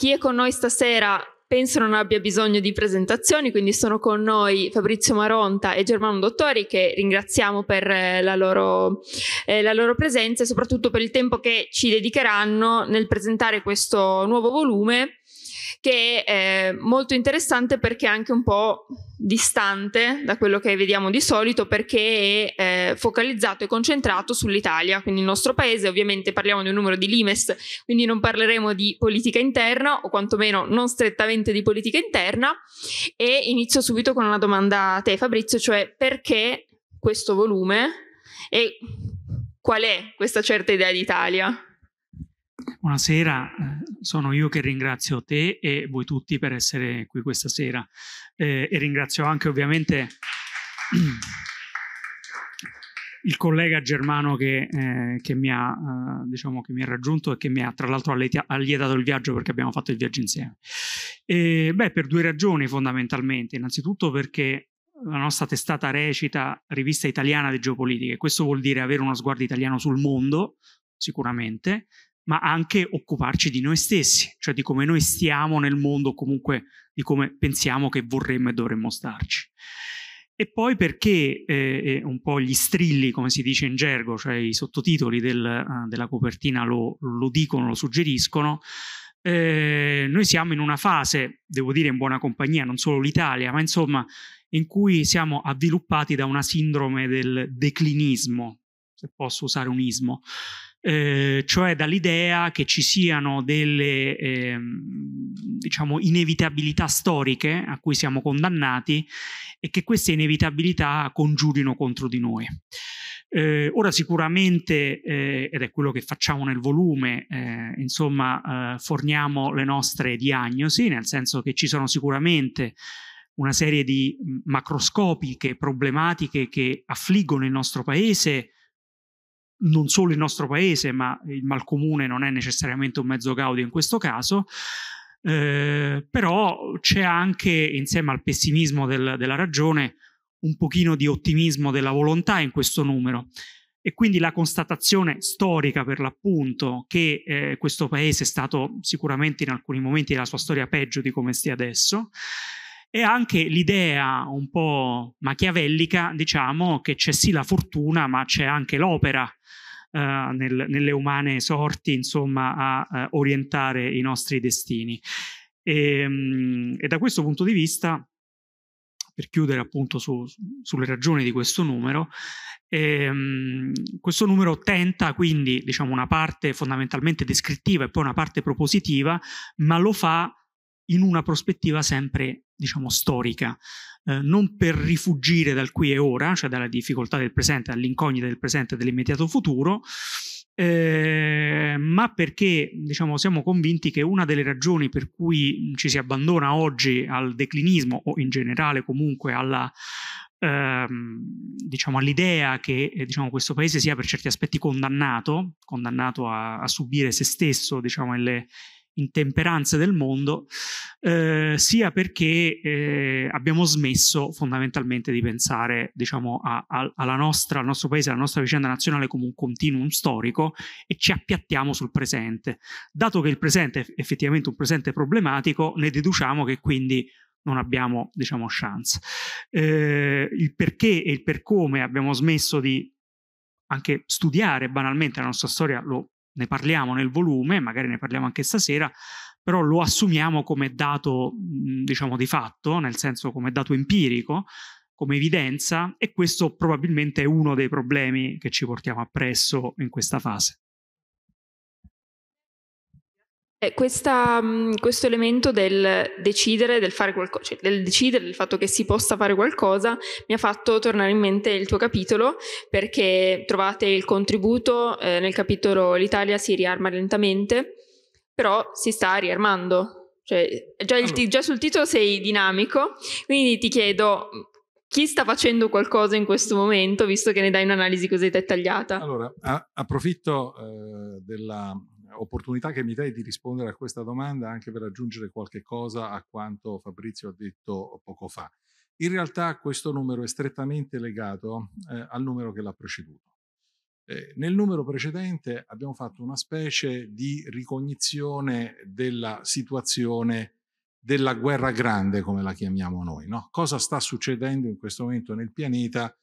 Chi è con noi stasera penso non abbia bisogno di presentazioni, quindi sono con noi Fabrizio Maronta e Germano Dottori che ringraziamo per eh, la loro, eh, la loro, presenza e soprattutto per il tempo che ci dedicheranno nel presentare questo nuovo volume che è molto interessante perché è anche un po' distante da quello che vediamo di solito perché è eh, focalizzato e concentrato sull'Italia, quindi il nostro paese, ovviamente parliamo di un numero di limes, quindi non parleremo di politica interna o quantomeno non strettamente di politica interna e inizio subito con una domanda a te Fabrizio, cioè perché questo volume e qual è questa certa idea d'Italia? Buonasera, eh, sono io che ringrazio te e voi tutti per essere qui questa sera eh, e ringrazio anche ovviamente il collega germano che, eh, che, mi ha, eh, diciamo, che, mi ha, raggiunto e che mi ha tra l'altro allietato il viaggio perché abbiamo fatto il viaggio insieme. E, beh, per due ragioni fondamentalmente. Innanzitutto perché la nostra testata recita rivista italiana di geopolitica e questo vuol dire avere uno sguardo italiano sul mondo, sicuramente, ma anche occuparci di noi stessi, cioè di come noi stiamo nel mondo, comunque di come pensiamo che vorremmo e dovremmo starci. E poi perché eh, eh, un po' gli strilli, come si dice in gergo, cioè i sottotitoli del, eh, della copertina lo, lo, dicono, lo suggeriscono, eh, noi siamo in una fase, devo dire in buona compagnia, non solo l'Italia, ma insomma in cui siamo avviluppati da una sindrome del declinismo, se posso usare un ismo, eh, cioè dall'idea che ci siano delle eh, diciamo inevitabilità storiche a cui siamo condannati e che queste inevitabilità congiurino contro di noi. Eh, ora sicuramente, eh, ed è quello che facciamo nel volume, eh, insomma, eh, forniamo le nostre diagnosi, nel senso che ci sono sicuramente una serie di mm, macroscopiche problematiche che affliggono il nostro paese non solo il nostro paese, ma il malcomune non è necessariamente un mezzo gaudio in questo caso, eh, però c'è anche, insieme al pessimismo del, della ragione, un pochino di ottimismo della volontà in questo numero. E quindi la constatazione storica, per l'appunto, che eh, questo paese è stato sicuramente in alcuni momenti della sua storia peggio di come stia adesso, e anche l'idea un po' machiavellica, diciamo, che c'è sì la fortuna, ma c'è anche l'opera eh, nel, nelle umane sorti, insomma, a eh, orientare i nostri destini. E, ehm, e, da questo punto di vista, per chiudere appunto su, sulle ragioni di questo numero, ehm, questo numero tenta quindi diciamo una parte fondamentalmente descrittiva e poi una parte propositiva, ma lo fa in una prospettiva sempre diciamo, storica, eh, non per rifugire dal qui e ora, cioè dalla difficoltà del presente, dall'incognita del presente e dell'immediato futuro, eh, ma perché diciamo, siamo convinti che una delle ragioni per cui ci si abbandona oggi al declinismo o in generale comunque alla, ehm, diciamo, all'idea che eh, diciamo, questo paese sia per certi aspetti condannato, condannato a, a subire se stesso diciamo, le, intemperanze del mondo, eh, sia perché eh, abbiamo smesso fondamentalmente di pensare diciamo, a, a, alla nostra, al nostro paese, alla nostra vicenda nazionale come un continuum storico e ci appiattiamo sul presente. Dato che il presente è effettivamente un presente problematico, ne deduciamo che quindi non abbiamo diciamo, chance. Eh, il perché e il per come abbiamo smesso di anche studiare banalmente la nostra storia lo ne parliamo nel volume, magari ne parliamo anche stasera, però lo assumiamo come dato, diciamo, di fatto, nel senso come dato empirico, come evidenza, e questo probabilmente è uno dei problemi che ci portiamo appresso in questa fase. Eh, questa, mm, questo elemento del decidere, del fare qualcosa, cioè del decidere, del fatto che si possa fare qualcosa, mi ha fatto tornare in mente il tuo capitolo perché trovate il contributo eh, nel capitolo L'Italia si riarma lentamente, però si sta riarmando. Cioè, già, il, allora. già sul titolo sei dinamico, quindi ti chiedo chi sta facendo qualcosa in questo momento, visto che ne dai un'analisi così dettagliata? Allora, a- approfitto eh, della opportunità che mi dai di rispondere a questa domanda anche per aggiungere qualche cosa a quanto Fabrizio ha detto poco fa. In realtà questo numero è strettamente legato eh, al numero che l'ha preceduto. Eh, nel numero precedente abbiamo fatto una specie di ricognizione della situazione della guerra grande, come la chiamiamo noi. No? Cosa sta succedendo in questo momento nel pianeta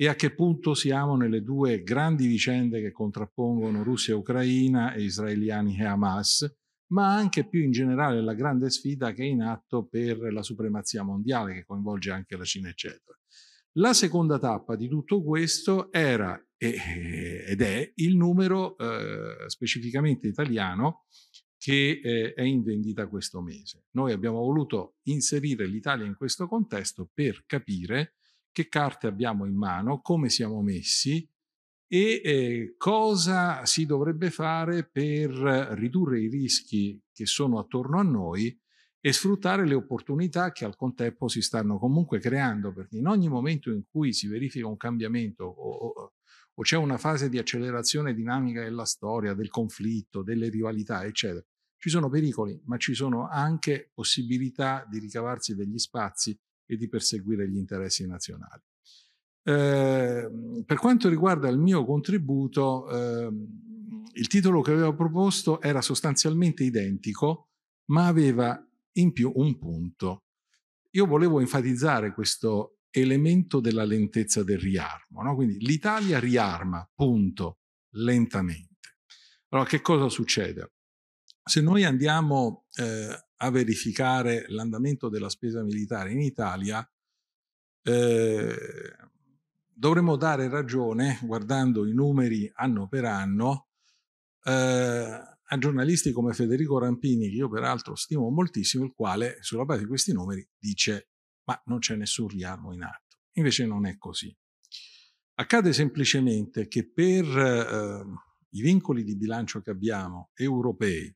e a che punto siamo nelle due grandi vicende che contrappongono Russia e Ucraina e israeliani e Hamas, ma anche più in generale la grande sfida che è in atto per la supremazia mondiale che coinvolge anche la Cina, eccetera. La seconda tappa di tutto questo era eh, ed è il numero eh, specificamente italiano che eh, è in vendita questo mese. Noi abbiamo voluto inserire l'Italia in questo contesto per capire che carte abbiamo in mano, come siamo messi e eh, cosa si dovrebbe fare per ridurre i rischi che sono attorno a noi e sfruttare le opportunità che al contempo si stanno comunque creando, perché in ogni momento in cui si verifica un cambiamento o, o, o c'è una fase di accelerazione dinamica della storia, del conflitto, delle rivalità, eccetera, ci sono pericoli, ma ci sono anche possibilità di ricavarsi degli spazi e di perseguire gli interessi nazionali. Eh, per quanto riguarda il mio contributo, eh, il titolo che avevo proposto era sostanzialmente identico, ma aveva in più un punto. Io volevo enfatizzare questo elemento della lentezza del riarmo, no? quindi l'Italia riarma, punto, lentamente. Allora, che cosa succede? Se noi andiamo eh, a verificare l'andamento della spesa militare in Italia, eh, dovremmo dare ragione, guardando i numeri anno per anno, eh, a giornalisti come Federico Rampini, che io peraltro stimo moltissimo, il quale sulla base di questi numeri dice ma non c'è nessun riarmo in atto. Invece non è così. Accade semplicemente che per eh, i vincoli di bilancio che abbiamo europei,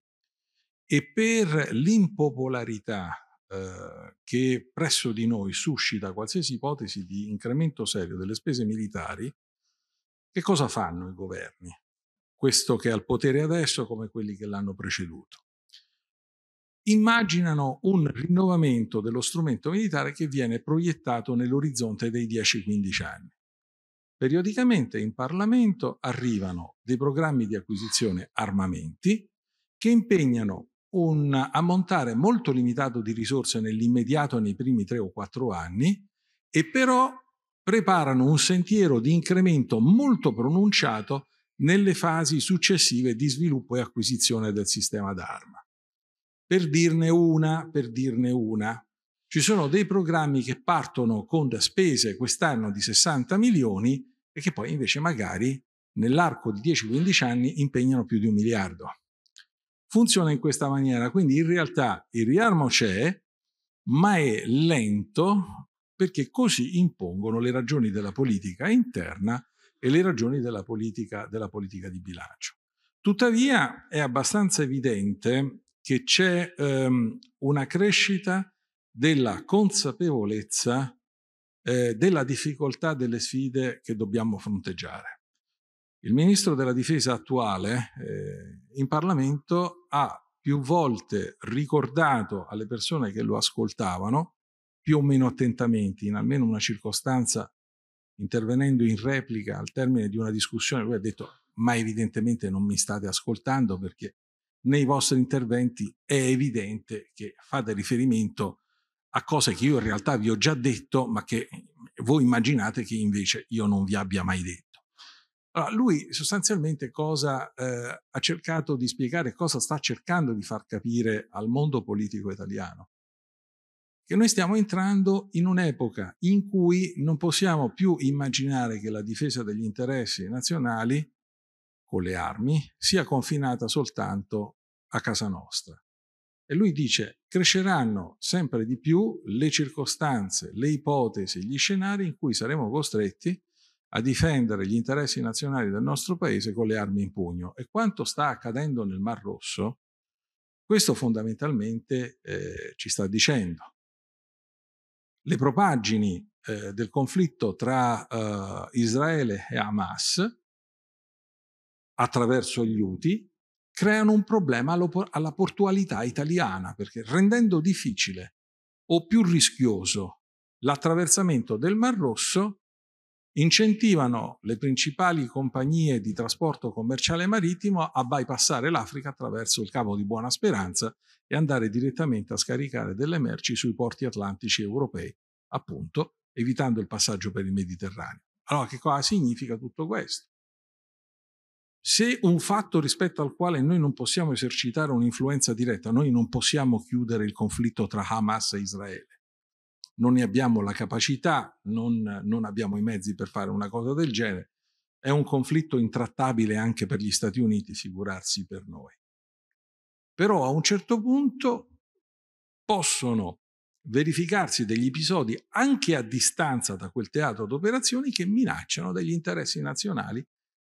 e per l'impopolarità eh, che presso di noi suscita qualsiasi ipotesi di incremento serio delle spese militari, che cosa fanno i governi? Questo che è al potere adesso come quelli che l'hanno preceduto. Immaginano un rinnovamento dello strumento militare che viene proiettato nell'orizzonte dei 10-15 anni. Periodicamente in Parlamento arrivano dei programmi di acquisizione armamenti che impegnano un ammontare molto limitato di risorse nell'immediato nei primi tre o quattro anni e però preparano un sentiero di incremento molto pronunciato nelle fasi successive di sviluppo e acquisizione del sistema d'arma. Per dirne una, per dirne una, ci sono dei programmi che partono con da spese quest'anno di 60 milioni e che poi invece magari nell'arco di 10-15 anni impegnano più di un miliardo funziona in questa maniera. Quindi in realtà il riarmo c'è, ma è lento perché così impongono le ragioni della politica interna e le ragioni della politica, della politica di bilancio. Tuttavia è abbastanza evidente che c'è ehm, una crescita della consapevolezza eh, della difficoltà delle sfide che dobbiamo fronteggiare. Il ministro della difesa attuale, eh, in Parlamento ha più volte ricordato alle persone che lo ascoltavano, più o meno attentamente, in almeno una circostanza, intervenendo in replica al termine di una discussione, lui ha detto, ma evidentemente non mi state ascoltando perché nei vostri interventi è evidente che fate riferimento a cose che io in realtà vi ho già detto, ma che voi immaginate che invece io non vi abbia mai detto. Allora, ah, lui sostanzialmente cosa, eh, ha cercato di spiegare, cosa sta cercando di far capire al mondo politico italiano? Che noi stiamo entrando in un'epoca in cui non possiamo più immaginare che la difesa degli interessi nazionali con le armi sia confinata soltanto a casa nostra. E lui dice, cresceranno sempre di più le circostanze, le ipotesi, gli scenari in cui saremo costretti a difendere gli interessi nazionali del nostro paese con le armi in pugno. E quanto sta accadendo nel Mar Rosso, questo fondamentalmente eh, ci sta dicendo. Le propaggini eh, del conflitto tra eh, Israele e Hamas attraverso gli UTI creano un problema alla portualità italiana, perché rendendo difficile o più rischioso l'attraversamento del Mar Rosso, incentivano le principali compagnie di trasporto commerciale marittimo a bypassare l'Africa attraverso il Cavo di Buona Speranza e andare direttamente a scaricare delle merci sui porti atlantici europei, appunto evitando il passaggio per il Mediterraneo. Allora, che cosa significa tutto questo? Se un fatto rispetto al quale noi non possiamo esercitare un'influenza diretta, noi non possiamo chiudere il conflitto tra Hamas e Israele, non ne abbiamo la capacità, non, non abbiamo i mezzi per fare una cosa del genere. È un conflitto intrattabile anche per gli Stati Uniti, figurarsi per noi. Però a un certo punto possono verificarsi degli episodi anche a distanza da quel teatro d'operazioni che minacciano degli interessi nazionali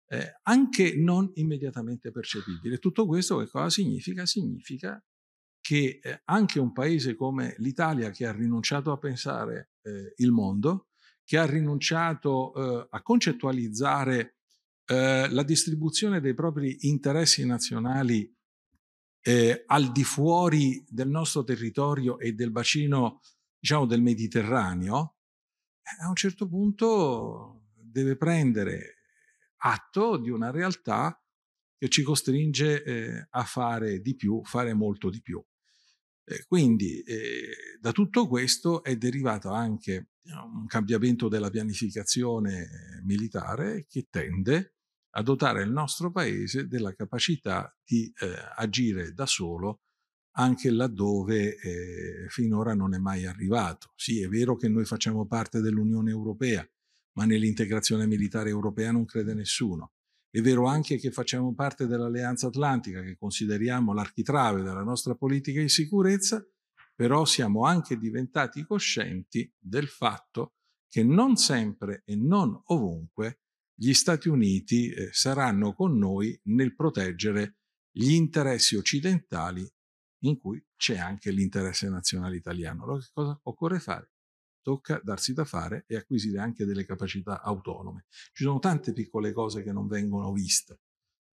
eh, anche non immediatamente percepibili. Tutto questo che cosa significa? Significa che eh, anche un paese come l'Italia, che ha rinunciato a pensare eh, il mondo, che ha rinunciato eh, a concettualizzare eh, la distribuzione dei propri interessi nazionali eh, al di fuori del nostro territorio e del bacino, diciamo, del Mediterraneo, eh, a un certo punto deve prendere atto di una realtà che ci costringe eh, a fare di più, fare molto di più. Eh, quindi eh, da tutto questo è derivato anche eh, un cambiamento della pianificazione militare che tende a dotare il nostro paese della capacità di eh, agire da solo anche laddove eh, finora non è mai arrivato. Sì, è vero che noi facciamo parte dell'Unione Europea, ma nell'integrazione militare europea non crede nessuno. È vero anche che facciamo parte dell'Alleanza Atlantica, che consideriamo l'architrave della nostra politica di sicurezza, però siamo anche diventati coscienti del fatto che non sempre e non ovunque gli Stati Uniti eh, saranno con noi nel proteggere gli interessi occidentali in cui c'è anche l'interesse nazionale italiano. Allora che cosa occorre fare? tocca darsi da fare e acquisire anche delle capacità autonome. Ci sono tante piccole cose che non vengono viste.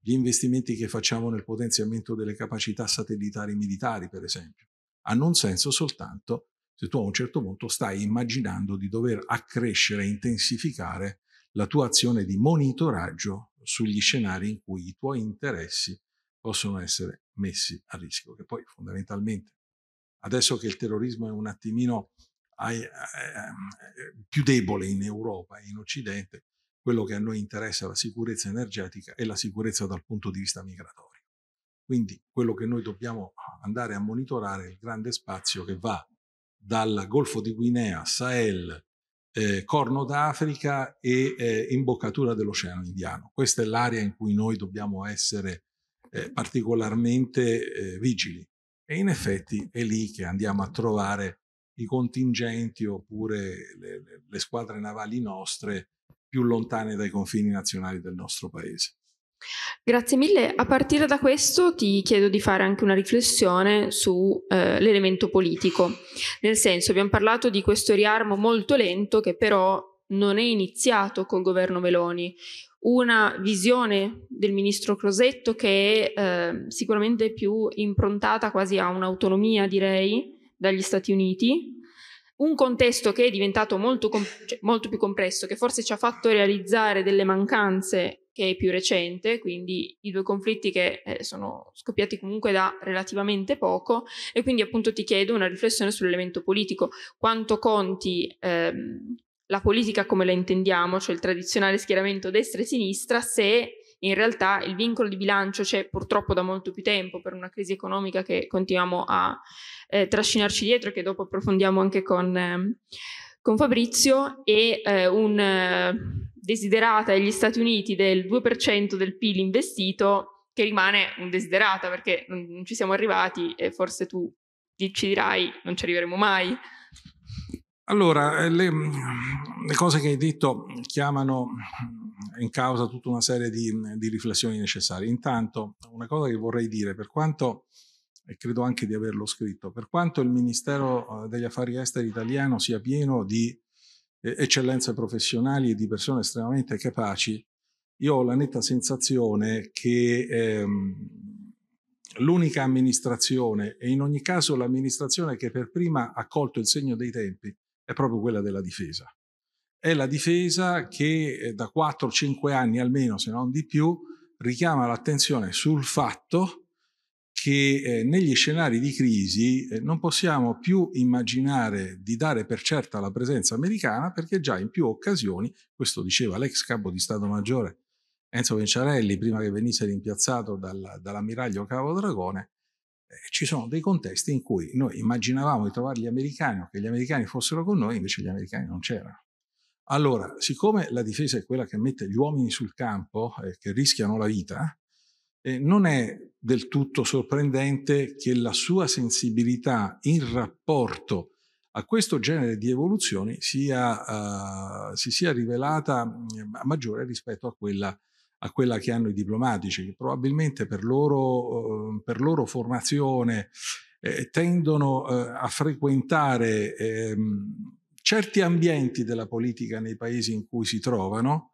Gli investimenti che facciamo nel potenziamento delle capacità satellitari militari, per esempio, hanno un senso soltanto se tu a un certo punto stai immaginando di dover accrescere, intensificare la tua azione di monitoraggio sugli scenari in cui i tuoi interessi possono essere messi a rischio, che poi fondamentalmente, adesso che il terrorismo è un attimino eh, ehm, più debole in Europa e in Occidente, quello che a noi interessa è la sicurezza energetica e la sicurezza dal punto di vista migratorio. Quindi quello che noi dobbiamo andare a monitorare è il grande spazio che va dal Golfo di Guinea, Sahel, eh, Corno d'Africa e eh, imboccatura dell'Oceano Indiano. Questa è l'area in cui noi dobbiamo essere eh, particolarmente eh, vigili e in effetti è lì che andiamo a trovare i contingenti oppure le, le squadre navali nostre più lontane dai confini nazionali del nostro paese. Grazie mille. A partire da questo ti chiedo di fare anche una riflessione sull'elemento eh, politico. Nel senso, abbiamo parlato di questo riarmo molto lento che però non è iniziato col governo Meloni. Una visione del ministro Crosetto che è eh, sicuramente più improntata quasi a un'autonomia, direi, dagli Stati Uniti, un contesto che è diventato molto, cioè, molto, più complesso, che forse ci ha fatto realizzare delle mancanze che è più recente, quindi i due conflitti che eh, sono scoppiati comunque da relativamente poco e quindi appunto ti chiedo una riflessione sull'elemento politico, quanto conti ehm, la politica come la intendiamo, cioè il tradizionale schieramento destra e sinistra, se in realtà il vincolo di bilancio c'è purtroppo da molto più tempo per una crisi economica che continuiamo a eh, trascinarci dietro, che dopo approfondiamo anche con, eh, con Fabrizio, e eh, un eh, desiderata agli Stati Uniti del 2% del PIL investito, che rimane un desiderata perché non ci siamo arrivati e forse tu ci dirai non ci arriveremo mai. Allora, eh, le, mm, le, cose che hai detto chiamano in causa tutta una serie di, di, riflessioni necessarie. Intanto, una cosa che vorrei dire, per quanto e credo anche di averlo scritto, per quanto il Ministero eh, degli Affari Esteri italiano sia pieno di eh, eccellenze professionali e di persone estremamente capaci, io ho la netta sensazione che ehm, l'unica amministrazione, e in ogni caso l'amministrazione che per prima ha colto il segno dei tempi, è proprio quella della difesa. È la difesa che eh, da 4-5 anni almeno, se non di più, richiama l'attenzione sul fatto che che eh, negli scenari di crisi eh, non possiamo più immaginare di dare per certa la presenza americana perché già in più occasioni, questo diceva l'ex capo di Stato Maggiore Enzo Vinciarelli prima che venisse rimpiazzato dal, dall'ammiraglio Cavo Dragone, eh, ci sono dei contesti in cui noi immaginavamo di trovare gli americani o che gli americani fossero con noi, invece gli americani non c'erano. Allora, siccome la difesa è quella che mette gli uomini sul campo, eh, che rischiano la vita, eh, non è del tutto sorprendente che la sua sensibilità in rapporto a questo genere di evoluzioni sia, uh, si sia rivelata mm, maggiore rispetto a quella, a quella, che hanno i diplomatici, che probabilmente per loro, uh, per loro formazione eh, tendono uh, a frequentare ehm, certi ambienti della politica nei paesi in cui si trovano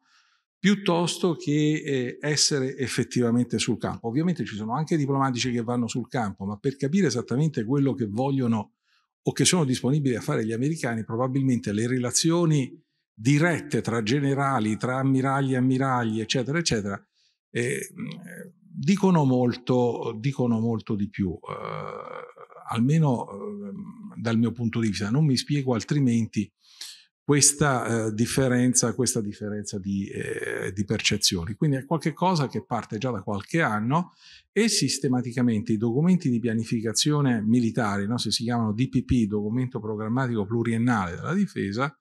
piuttosto che eh, essere effettivamente sul campo. Ovviamente ci sono anche diplomatici che vanno sul campo, ma per capire esattamente quello che vogliono o che sono disponibili a fare gli americani, probabilmente le relazioni dirette tra generali, tra ammiragli e ammiragli, eccetera, eccetera, eh, dicono, molto, dicono molto di più, eh, almeno eh, dal mio punto di vista. Non mi spiego altrimenti questa, eh, differenza, questa differenza di, eh, di, percezioni. Quindi è qualcosa che parte già da qualche anno e sistematicamente i documenti di pianificazione militare, no? se si chiamano DPP, documento programmatico pluriennale della difesa,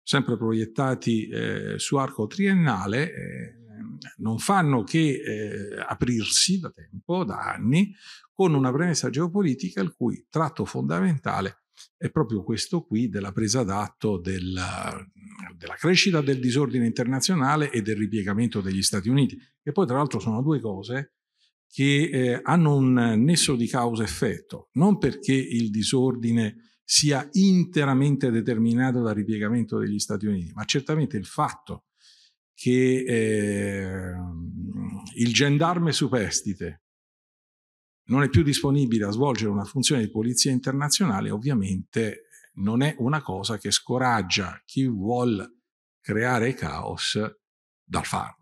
sempre proiettati eh, su arco triennale, eh, non fanno che eh, aprirsi da tempo, da anni, con una premessa geopolitica il cui tratto fondamentale è è proprio questo qui della presa d'atto della, della, crescita del disordine internazionale e del ripiegamento degli Stati Uniti, che poi tra l'altro sono due cose che eh, hanno un nesso di causa-effetto, non perché il disordine sia interamente determinato dal ripiegamento degli Stati Uniti, ma certamente il fatto che eh, il gendarme superstite non è più disponibile a svolgere una funzione di polizia internazionale, ovviamente non è una cosa che scoraggia chi vuole creare caos dal farlo.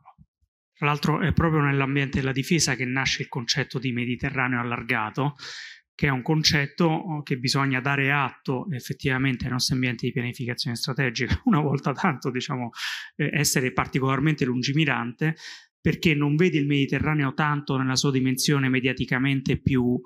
Tra l'altro è proprio nell'ambiente della difesa che nasce il concetto di Mediterraneo allargato, che è un concetto oh, che bisogna dare atto effettivamente ai nostri ambienti di pianificazione strategica, una volta tanto diciamo, eh, essere particolarmente lungimirante, perché non vede il Mediterraneo tanto nella sua dimensione mediaticamente più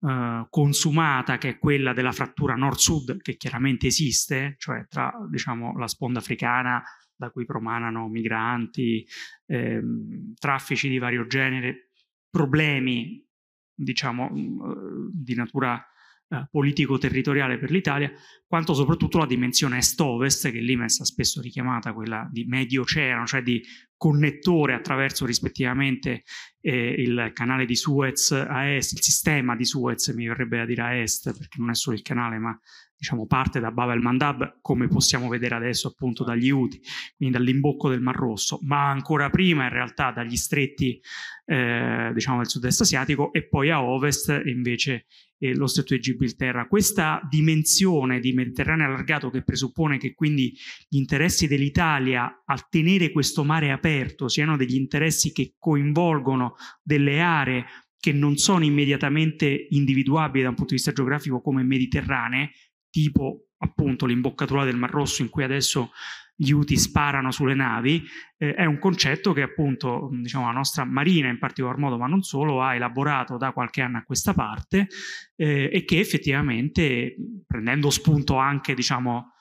eh, consumata, che è quella della frattura nord-sud, che chiaramente esiste, cioè tra diciamo, la sponda africana da cui promanano migranti, ehm, traffici di vario genere, problemi diciamo, mm, eh, di natura eh, politico-territoriale per l'Italia, quanto soprattutto la dimensione est-ovest, che lì mi è stata spesso richiamata, quella di medio oceano, cioè di connettore attraverso rispettivamente eh, il canale di Suez a est, il sistema di Suez mi verrebbe a dire a est, perché non è solo il canale ma diciamo parte da Bab el Mandab come possiamo vedere adesso appunto dagli Houthi, quindi dall'imbocco del Mar Rosso, ma ancora prima in realtà dagli stretti eh, diciamo del sud-est asiatico e poi a ovest invece eh, lo stretto di Gibilterra. Questa dimensione di Mediterraneo allargato che presuppone che quindi gli interessi dell'Italia a tenere questo mare aperto siano degli interessi che coinvolgono delle aree che non sono immediatamente individuabili da un punto di vista geografico come mediterranee, tipo appunto l'imboccatura del Mar Rosso in cui adesso gli UTI sparano sulle navi, eh, è un concetto che appunto diciamo, la nostra Marina in particolar modo, ma non solo, ha elaborato da qualche anno a questa parte eh, e che effettivamente, prendendo spunto anche, diciamo,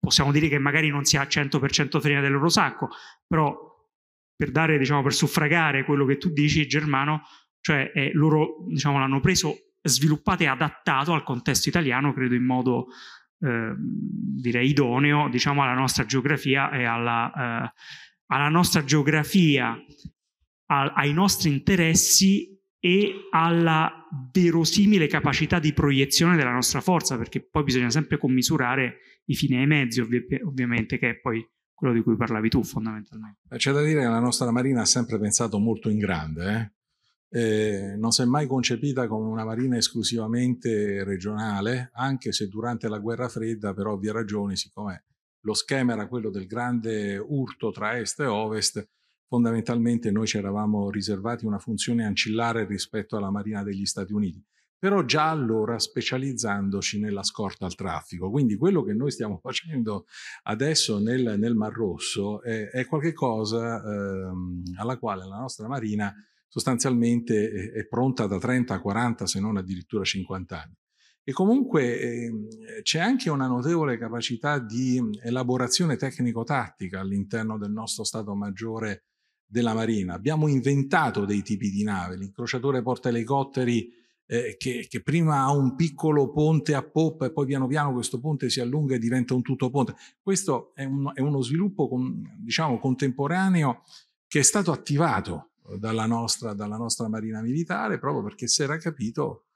possiamo dire che magari non sia ha 100% farina dell'Eurosacco, però per dare, diciamo, per suffragare quello che tu dici, Germano, cioè eh, loro diciamo, l'hanno preso, sviluppato e adattato al contesto italiano, credo in modo Ehm, direi idoneo diciamo, alla nostra geografia e alla, eh, alla nostra geografia, al, ai nostri interessi e alla verosimile capacità di proiezione della nostra forza, perché poi bisogna sempre commisurare i fini e i mezzi, ovvi- ovviamente, che è poi quello di cui parlavi tu fondamentalmente. C'è da dire che la nostra Marina ha sempre pensato molto in grande, eh? eh, non si è mai concepita come una marina esclusivamente regionale, anche se durante la guerra fredda, per ovvie ragioni, siccome lo schema era quello del grande urto tra est e ovest, fondamentalmente noi ci eravamo riservati una funzione ancillare rispetto alla Marina degli Stati Uniti, però già allora specializzandoci nella scorta al traffico. Quindi quello che noi stiamo facendo adesso nel, nel Mar Rosso è, è qualcosa ehm, alla quale la nostra Marina sostanzialmente eh, è pronta da 30 40, se non addirittura 50 anni. E comunque eh, c'è anche una notevole capacità di mm, elaborazione tecnico-tattica all'interno del nostro Stato Maggiore della Marina. Abbiamo inventato dei tipi di nave, l'incrociatore porta elicotteri eh, che, che, prima ha un piccolo ponte a poppa e poi piano piano questo ponte si allunga e diventa un tutto ponte. Questo è, un, è uno sviluppo con, diciamo, contemporaneo che è stato attivato dalla nostra, dalla nostra Marina Militare, proprio perché si era capito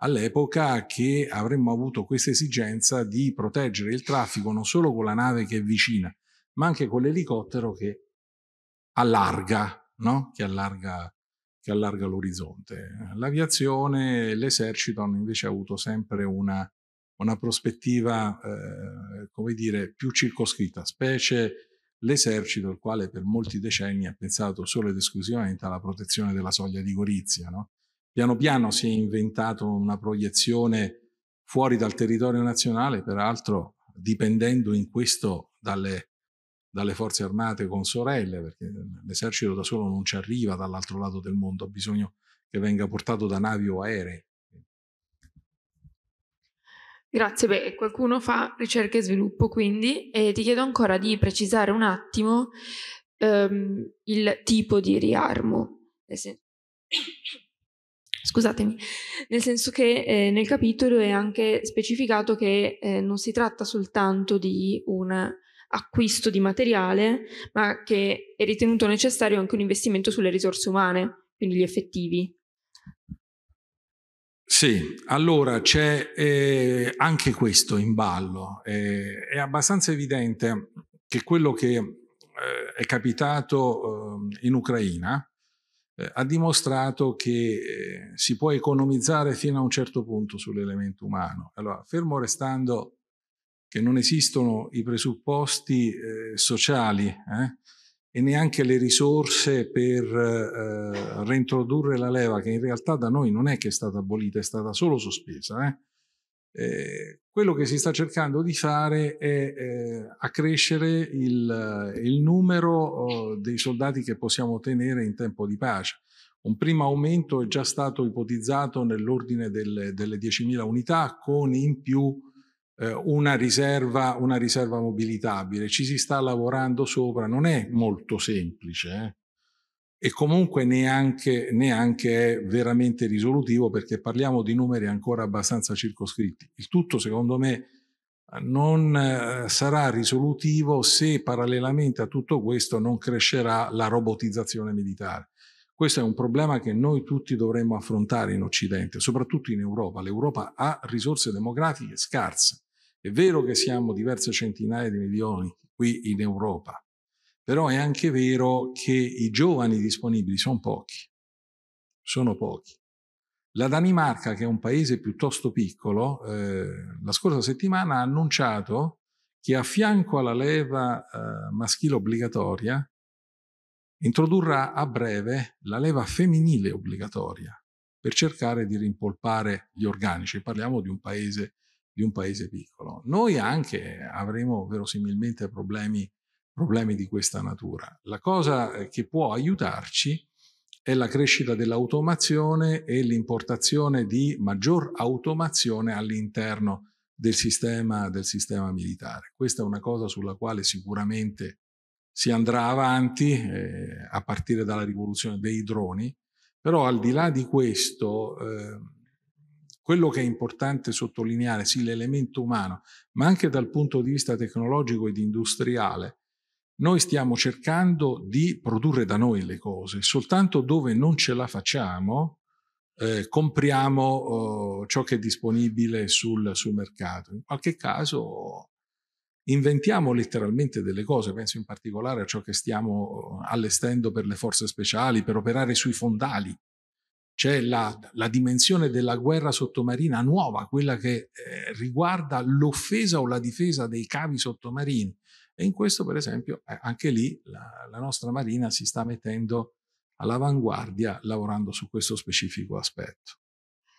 all'epoca che avremmo avuto questa esigenza di proteggere il traffico non solo con la nave che è vicina, ma anche con l'elicottero che allarga, no? che allarga, che allarga l'orizzonte. L'aviazione, e l'esercito hanno invece avuto sempre una, una prospettiva, eh, come dire, più circoscritta, specie l'esercito, il quale per molti decenni ha pensato solo ed esclusivamente alla protezione della soglia di Gorizia. No? Piano piano si è inventato una proiezione fuori dal territorio nazionale, peraltro dipendendo in questo dalle, dalle forze armate con sorelle, perché l'esercito da solo non ci arriva dall'altro lato del mondo, ha bisogno che venga portato da navi o aerei. Grazie, beh, qualcuno fa ricerca e sviluppo quindi e ti chiedo ancora di precisare un attimo ehm, il tipo di riarmo. Scusatemi, nel senso che eh, nel capitolo è anche specificato che eh, non si tratta soltanto di un acquisto di materiale, ma che è ritenuto necessario anche un investimento sulle risorse umane, quindi gli effettivi. Sì, allora c'è eh, anche questo in ballo. Eh, è abbastanza evidente che quello che eh, è capitato ehm, in Ucraina eh, ha dimostrato che eh, si può economizzare fino a un certo punto sull'elemento umano. Allora, fermo restando che non esistono i presupposti eh, sociali e neanche le risorse per eh, reintrodurre la leva, che in realtà da noi non è che è stata abolita, è stata solo sospesa. Eh? Eh, quello che si sta cercando di fare è eh, accrescere il, eh, il numero oh, dei soldati che possiamo ottenere in tempo di pace. Un primo aumento è già stato ipotizzato nell'ordine delle, delle 10.000 unità, con in più eh, una riserva, una riserva mobilitabile. Ci si sta lavorando sopra, non è molto semplice eh? e comunque neanche, neanche è veramente risolutivo perché parliamo di numeri ancora abbastanza circoscritti. Il tutto, secondo me, non eh, sarà risolutivo se parallelamente a tutto questo non crescerà la robotizzazione militare. Questo è un problema che noi tutti dovremmo affrontare in Occidente, soprattutto in Europa. L'Europa ha risorse demografiche scarse. È vero che siamo diverse centinaia di milioni qui in Europa, però è anche vero che i giovani disponibili sono pochi, sono pochi. La Danimarca, che è un paese piuttosto piccolo, eh, la scorsa settimana ha annunciato che a fianco alla leva eh, maschile obbligatoria introdurrà a breve la leva femminile obbligatoria per cercare di rimpolpare gli organici. Parliamo di un paese di un paese piccolo. Noi anche avremo verosimilmente problemi, problemi di questa natura. La cosa eh, che può aiutarci è la crescita dell'automazione e l'importazione di maggior automazione all'interno del sistema, del sistema militare. Questa è una cosa sulla quale sicuramente si andrà avanti eh, a partire dalla rivoluzione dei droni, però al di là di questo eh, quello che è importante sottolineare, sì, l'elemento umano, ma anche dal punto di vista tecnologico ed industriale, noi stiamo cercando di produrre da noi le cose, soltanto dove non ce la facciamo eh, compriamo eh, ciò che è disponibile sul, sul, mercato. In qualche caso inventiamo letteralmente delle cose, penso in particolare a ciò che stiamo oh, allestendo per le forze speciali, per operare sui fondali c'è la, la, dimensione della guerra sottomarina nuova, quella che eh, riguarda l'offesa o la difesa dei cavi sottomarini. E in questo, per esempio, eh, anche lì la, la, nostra Marina si sta mettendo all'avanguardia lavorando su questo specifico aspetto.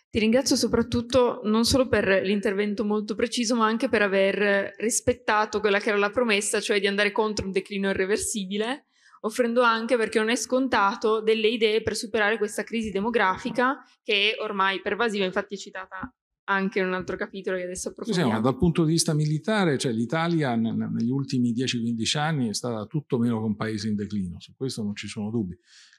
Ti ringrazio soprattutto non solo per l'intervento molto preciso, ma anche per aver rispettato quella che era la promessa, cioè di andare contro un declino irreversibile offrendo anche, perché non è scontato, delle idee per superare questa crisi demografica che è ormai pervasiva, infatti è citata anche in un altro capitolo che adesso approfondiamo. Sì, dal punto di vista militare, cioè l'Italia negli ultimi 10-15 anni è stata tutto meno che un paese in declino, su questo non ci sono dubbi.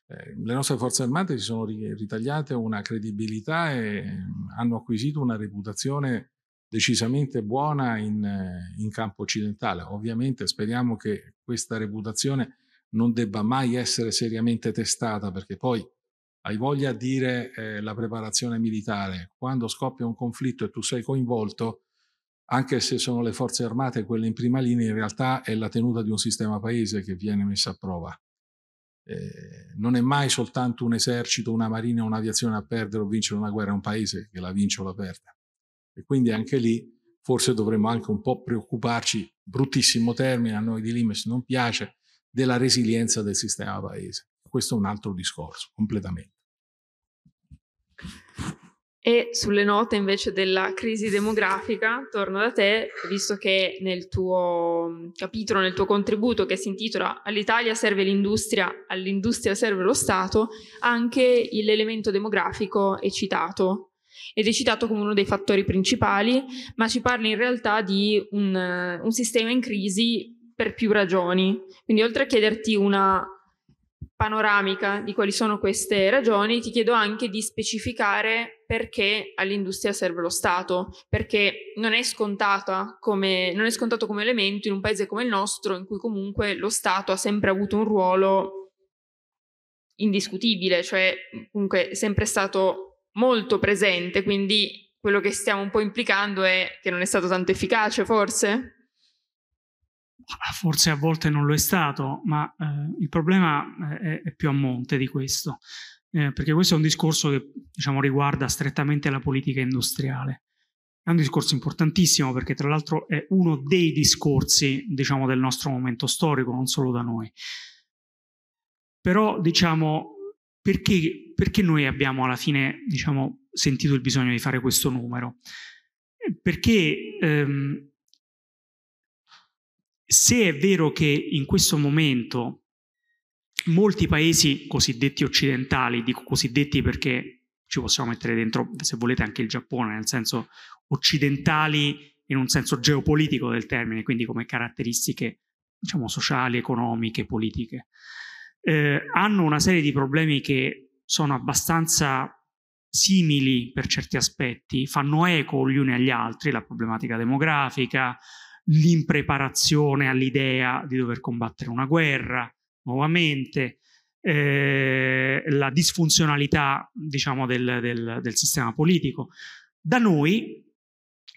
Eh, le nostre forze armate si sono ritagliate una credibilità e mm, hanno acquisito una reputazione decisamente buona in, in campo occidentale. Ovviamente speriamo che questa reputazione non debba mai essere seriamente testata, perché poi hai voglia di dire eh, la preparazione militare, quando scoppia un conflitto e tu sei coinvolto, anche se sono le forze armate quelle in prima linea, in realtà è la tenuta di un sistema paese che viene messa a prova. Eh, non è mai soltanto un esercito, una marina, un'aviazione a perdere o vincere una guerra, è un paese che la vince o la perde. E quindi anche lì forse dovremmo anche un po' preoccuparci, bruttissimo termine, a noi di Limes non piace, della resilienza del sistema paese. Questo è un altro discorso, completamente. E sulle note invece della crisi demografica, torno da te, visto che nel tuo mm, capitolo, nel tuo contributo che si intitola All'Italia serve l'industria, all'industria serve lo Stato, anche l'elemento demografico è citato ed è citato come uno dei fattori principali, ma ci parli in realtà di un, eh, un sistema in crisi per più ragioni. Quindi oltre a chiederti una panoramica di quali sono queste ragioni, ti chiedo anche di specificare perché all'industria serve lo Stato, perché non è, come, non è scontato come elemento in un paese come il nostro, in cui comunque lo Stato ha sempre avuto un ruolo indiscutibile, cioè comunque è sempre stato molto presente, quindi quello che stiamo un po' implicando è che non è stato tanto efficace forse? Ah, forse a volte non lo è stato, ma eh, il problema eh, è, è, più a monte di questo, eh, perché questo è un discorso che diciamo, riguarda strettamente la politica industriale. È un discorso importantissimo perché tra l'altro è uno dei discorsi diciamo, del nostro momento storico, non solo da noi. Però diciamo, perché, perché noi abbiamo alla fine diciamo, sentito il bisogno di fare questo numero? Perché ehm, se è vero che in questo momento molti paesi cosiddetti occidentali, dico cosiddetti perché ci possiamo mettere dentro, se volete, anche il Giappone, nel senso occidentali in un senso geopolitico del termine, quindi come caratteristiche diciamo, sociali, economiche, politiche. Eh, hanno una serie di problemi che sono abbastanza simili per certi aspetti, fanno eco gli uni agli altri, la problematica demografica, l'impreparazione all'idea di dover combattere una guerra nuovamente, eh, la disfunzionalità diciamo, del, del, del sistema politico. Da noi,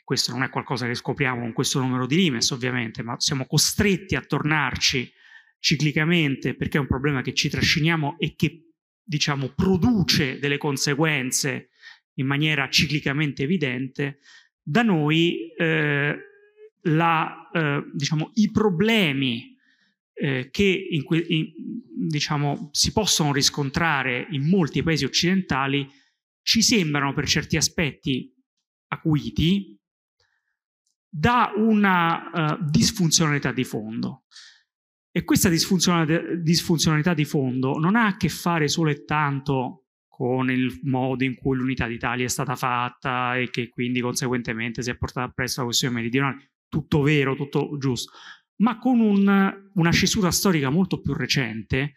questo non è qualcosa che scopriamo con questo numero di Limes ovviamente, ma siamo costretti a tornarci ciclicamente perché è un problema che ci trasciniamo e che diciamo produce delle conseguenze in maniera ciclicamente evidente, da noi eh, la, eh, diciamo, i problemi eh, che in in, diciamo, si possono riscontrare in molti paesi occidentali ci sembrano per certi aspetti acuiti da una uh, disfunzionalità di fondo. E questa disfunzionalità di fondo non ha a che fare solo e tanto con il modo in cui l'unità d'Italia è stata fatta e che quindi conseguentemente si è portata presso la questione meridionale, tutto vero, tutto giusto, ma con un, una scesura storica molto più recente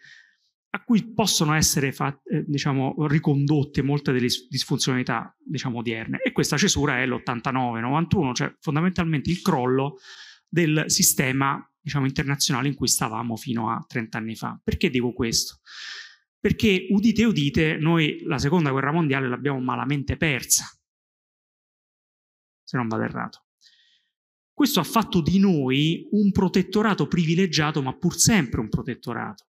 a cui possono essere fatte, eh, diciamo, ricondotte molte delle disfunzionalità diciamo, odierne. E questa cesura è l'89-91, cioè fondamentalmente il crollo del sistema diciamo, internazionale in cui stavamo fino a 30 anni fa. Perché dico questo? Perché udite udite, noi la seconda guerra mondiale l'abbiamo malamente persa, se non vado errato. Questo ha fatto di noi un protettorato privilegiato, ma pur sempre un protettorato.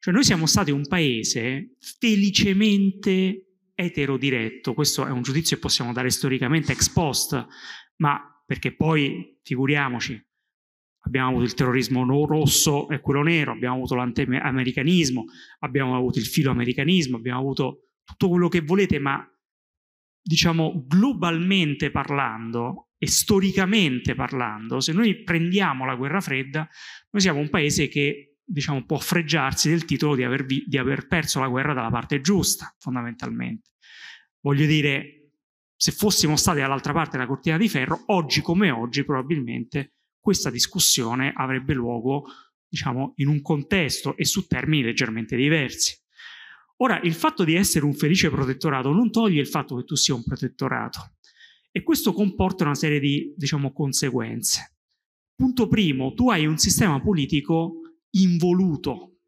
Cioè noi siamo stati un paese felicemente eterodiretto, questo è un giudizio che possiamo dare storicamente ex post, ma perché poi, figuriamoci, abbiamo avuto il terrorismo rosso e quello nero, abbiamo avuto l'antiamericanismo, abbiamo avuto il filoamericanismo, abbiamo avuto tutto quello che volete, ma diciamo globalmente parlando e storicamente parlando, se noi prendiamo la guerra fredda, noi siamo un paese che diciamo, può freggiarsi del titolo di aver, vi, di aver perso la guerra dalla parte giusta, fondamentalmente. Voglio dire, se fossimo stati dall'altra parte della cortina di ferro, oggi come oggi probabilmente questa discussione avrebbe luogo diciamo, in un contesto e su termini leggermente diversi. Ora, il fatto di essere un felice protettorato non toglie il fatto che tu sia un protettorato. E questo comporta una serie di, diciamo, conseguenze. Punto primo, tu hai un sistema politico involuto,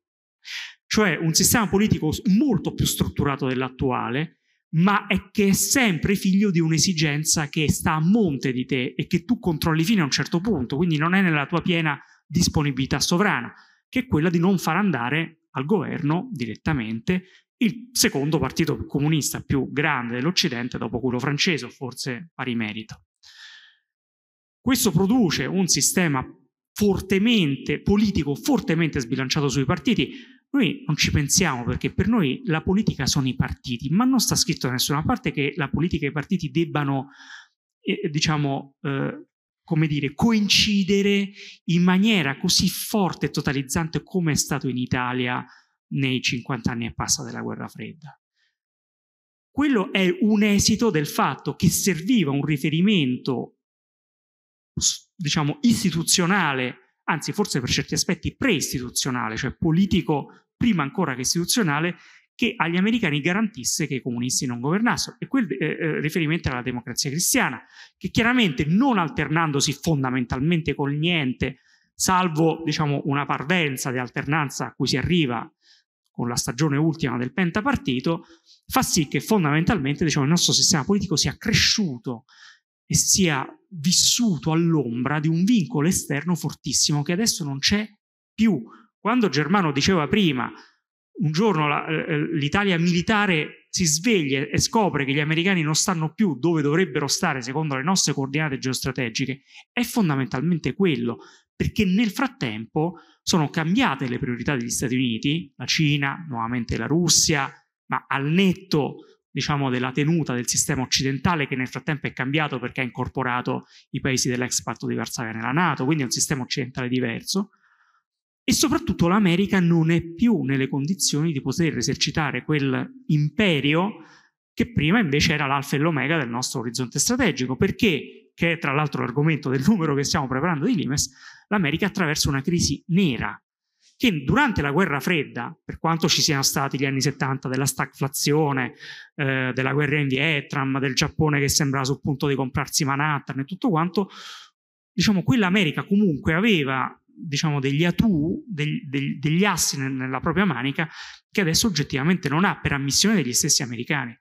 cioè un sistema politico molto più strutturato dell'attuale, ma è che è sempre figlio di un'esigenza che sta a monte di te e che tu controlli fino a un certo punto, quindi non è nella tua piena disponibilità sovrana, che è quella di non far andare al governo direttamente il secondo partito comunista più grande dell'Occidente dopo quello francese, o forse pari merito. Questo produce un sistema fortemente politico, fortemente sbilanciato sui partiti. Noi non ci pensiamo perché per noi la politica sono i partiti, ma non sta scritto da nessuna parte che la politica e i partiti debbano, eh, diciamo, eh, come dire, coincidere in maniera così forte e totalizzante come è stato in Italia nei 50 anni e passa della guerra fredda. Quello è un esito del fatto che serviva un riferimento, diciamo, istituzionale, anzi forse per certi aspetti pre-istituzionale, cioè politico prima ancora che istituzionale, che agli americani garantisse che i comunisti non governassero. E quel eh, eh riferimento la democrazia cristiana, che chiaramente non alternandosi fondamentalmente con niente, salvo diciamo, una parvenza di alternanza a cui si arriva con la stagione ultima del pentapartito, fa sì che fondamentalmente diciamo, il nostro sistema politico sia cresciuto e sia vissuto all'ombra di un vincolo esterno fortissimo che adesso non c'è più. Quando Germano diceva prima, un giorno la, eh, eh, l'Italia militare si sveglia e scopre che gli americani non stanno più dove dovrebbero stare secondo le nostre coordinate geostrategiche, è fondamentalmente quello, perché nel frattempo sono cambiate le priorità degli Stati Uniti, la Cina, nuovamente la Russia, ma al netto diciamo, della tenuta del sistema occidentale che nel frattempo è cambiato perché ha incorporato i paesi dell'ex patto di Varsavia nella Nato, quindi è un sistema occidentale diverso, e soprattutto l'America non è più nelle condizioni di poter esercitare quel imperio che prima invece era l'alfa e l'omega del nostro orizzonte strategico, perché, che è tra l'altro l'argomento del numero che stiamo preparando di Limes, l'America attraversa una crisi nera che durante la guerra fredda, per quanto ci siano stati gli anni 70 della stagflazione, eh, della guerra in Vietnam, del Giappone che sembrava sul punto di comprarsi Manhattan e tutto quanto, diciamo, quell'America comunque aveva diciamo, degli atu, degli, degli, degli assi nella propria manica che adesso oggettivamente non ha per ammissione degli stessi americani.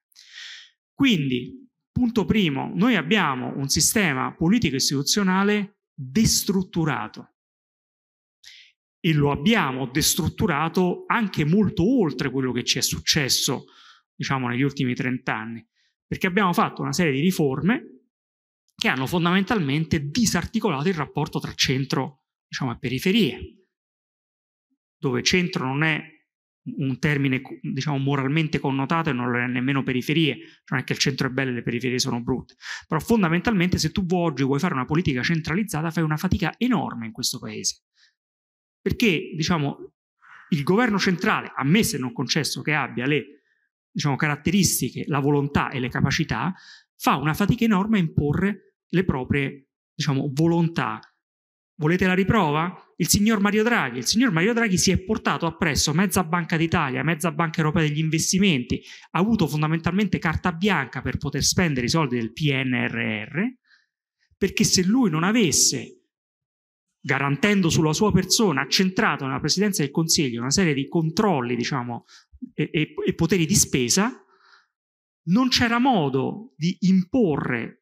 Quindi, punto primo, noi abbiamo un sistema politico-istituzionale destrutturato. E lo abbiamo destrutturato anche molto oltre quello che ci è successo, diciamo, negli ultimi trent'anni, perché abbiamo fatto una serie di riforme che hanno fondamentalmente disarticolato il rapporto tra centro diciamo, e periferie, dove centro non è un termine diciamo moralmente connotato e non lo è nemmeno periferie, cioè non è che il centro è bello e le periferie sono brutte, però fondamentalmente se tu oggi vuoi fare una politica centralizzata fai una fatica enorme in questo paese, perché diciamo il governo centrale, ammesso e non concesso che abbia le diciamo, caratteristiche, la volontà e le capacità, fa una fatica enorme a imporre le proprie diciamo, volontà. Volete la riprova? il signor Mario Draghi. Il signor Mario Draghi si è portato appresso mezza Banca d'Italia, mezza Banca Europea degli investimenti, ha avuto fondamentalmente carta bianca per poter spendere i soldi del PNRR, perché se lui non avesse garantendo sulla sua persona, accentrato nella Presidenza del Consiglio, una serie di controlli diciamo, e, e, e poteri di spesa, non c'era modo di imporre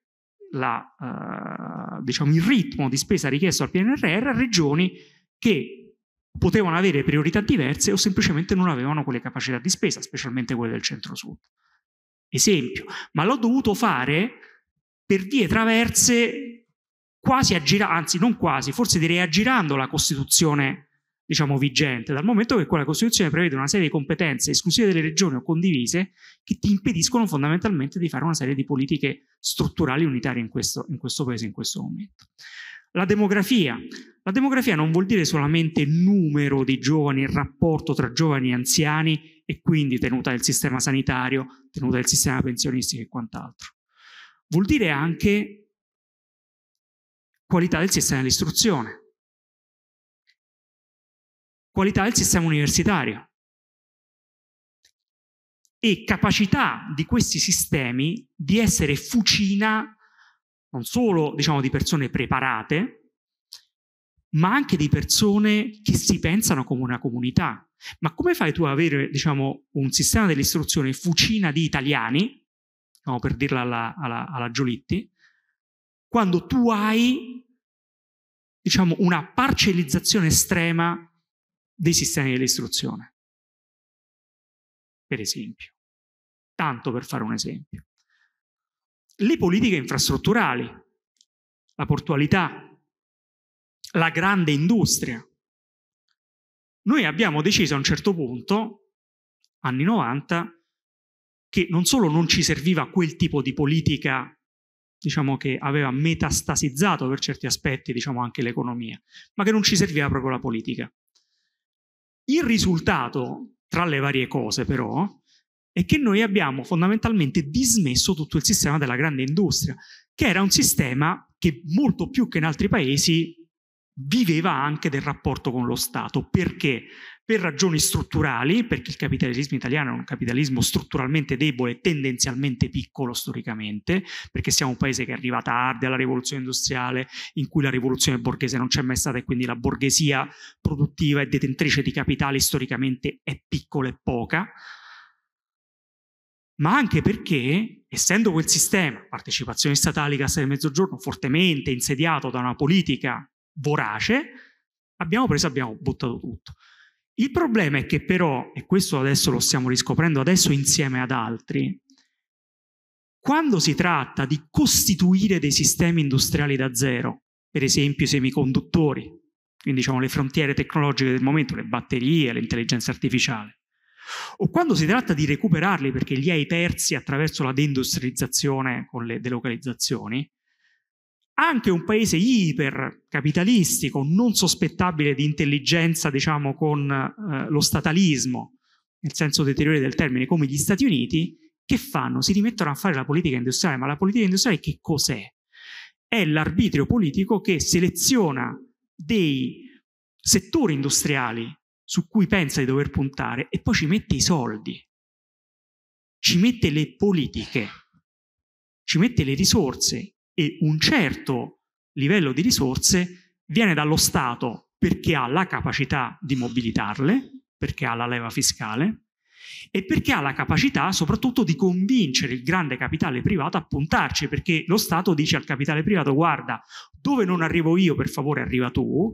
la, eh, diciamo, il ritmo di spesa richiesto al PNRR a regioni che potevano avere priorità diverse o semplicemente non avevano quelle capacità di spesa, specialmente quelle del centro-sud. Esempio, ma l'ho dovuto fare per vie traverse quasi aggirando, anzi non quasi, forse direi aggirando la Costituzione diciamo, vigente, dal momento che quella Costituzione prevede una serie di competenze esclusive delle regioni o condivise che ti impediscono fondamentalmente di fare una serie di politiche strutturali unitarie in questo, in questo paese, in questo momento. La demografia. La demografia non vuol dire solamente numero di giovani, il rapporto tra giovani e anziani e quindi tenuta del sistema sanitario, tenuta del sistema pensionistico e quant'altro. Vuol dire anche qualità del sistema dell'istruzione, qualità del sistema universitario e capacità di questi sistemi di essere fucina non solo diciamo, di persone preparate, ma anche di persone che si pensano come una comunità. Ma come fai tu ad avere diciamo, un sistema dell'istruzione fucina di italiani, no, per dirla alla, alla, alla Giolitti, quando tu hai diciamo, una parcellizzazione estrema dei sistemi dell'istruzione. Per esempio, tanto per fare un esempio. Le politiche infrastrutturali, la portualità, la grande industria. Noi abbiamo deciso a un certo punto, anni 90, che non solo non ci serviva quel tipo di politica diciamo che aveva metastasizzato per certi aspetti diciamo anche l'economia, ma che non ci serviva proprio la politica. Il risultato, tra le varie cose però, è che noi abbiamo fondamentalmente dismesso tutto il sistema della grande industria, che era un sistema che molto più che in altri paesi viveva anche del rapporto con lo Stato. Perché? per ragioni strutturali, perché il capitalismo italiano è un capitalismo strutturalmente debole, tendenzialmente piccolo storicamente, perché siamo un paese che arriva tardi alla rivoluzione industriale, in cui la rivoluzione borghese non c'è mai stata e quindi la borghesia produttiva e detentrice di capitali storicamente è piccola e poca, ma anche perché, essendo quel sistema, partecipazione statale, Cassa del Mezzogiorno, fortemente insediato da una politica vorace, abbiamo preso e abbiamo buttato tutto. Il problema è che però, e questo adesso lo stiamo riscoprendo adesso insieme ad altri, quando si tratta di costituire dei sistemi industriali da zero, per esempio i semiconduttori, quindi diciamo le frontiere tecnologiche del momento, le batterie, l'intelligenza artificiale, o quando si tratta di recuperarli perché li hai persi attraverso la deindustrializzazione con le delocalizzazioni, anche un paese ipercapitalistico, non sospettabile di intelligenza, diciamo, con eh, lo statalismo, nel senso deteriore del termine, come gli Stati Uniti, che fanno? Si rimettono a fare la politica industriale, ma la politica industriale che cos'è? È l'arbitrio politico che seleziona dei settori industriali su cui pensa di dover puntare e poi ci mette i soldi, ci mette le politiche, ci mette le risorse e un certo livello di risorse viene dallo Stato perché ha la capacità di mobilitarle, perché ha la leva fiscale e perché ha la capacità soprattutto di convincere il grande capitale privato a puntarci, perché lo Stato dice al capitale privato guarda, dove non arrivo io per favore arriva tu,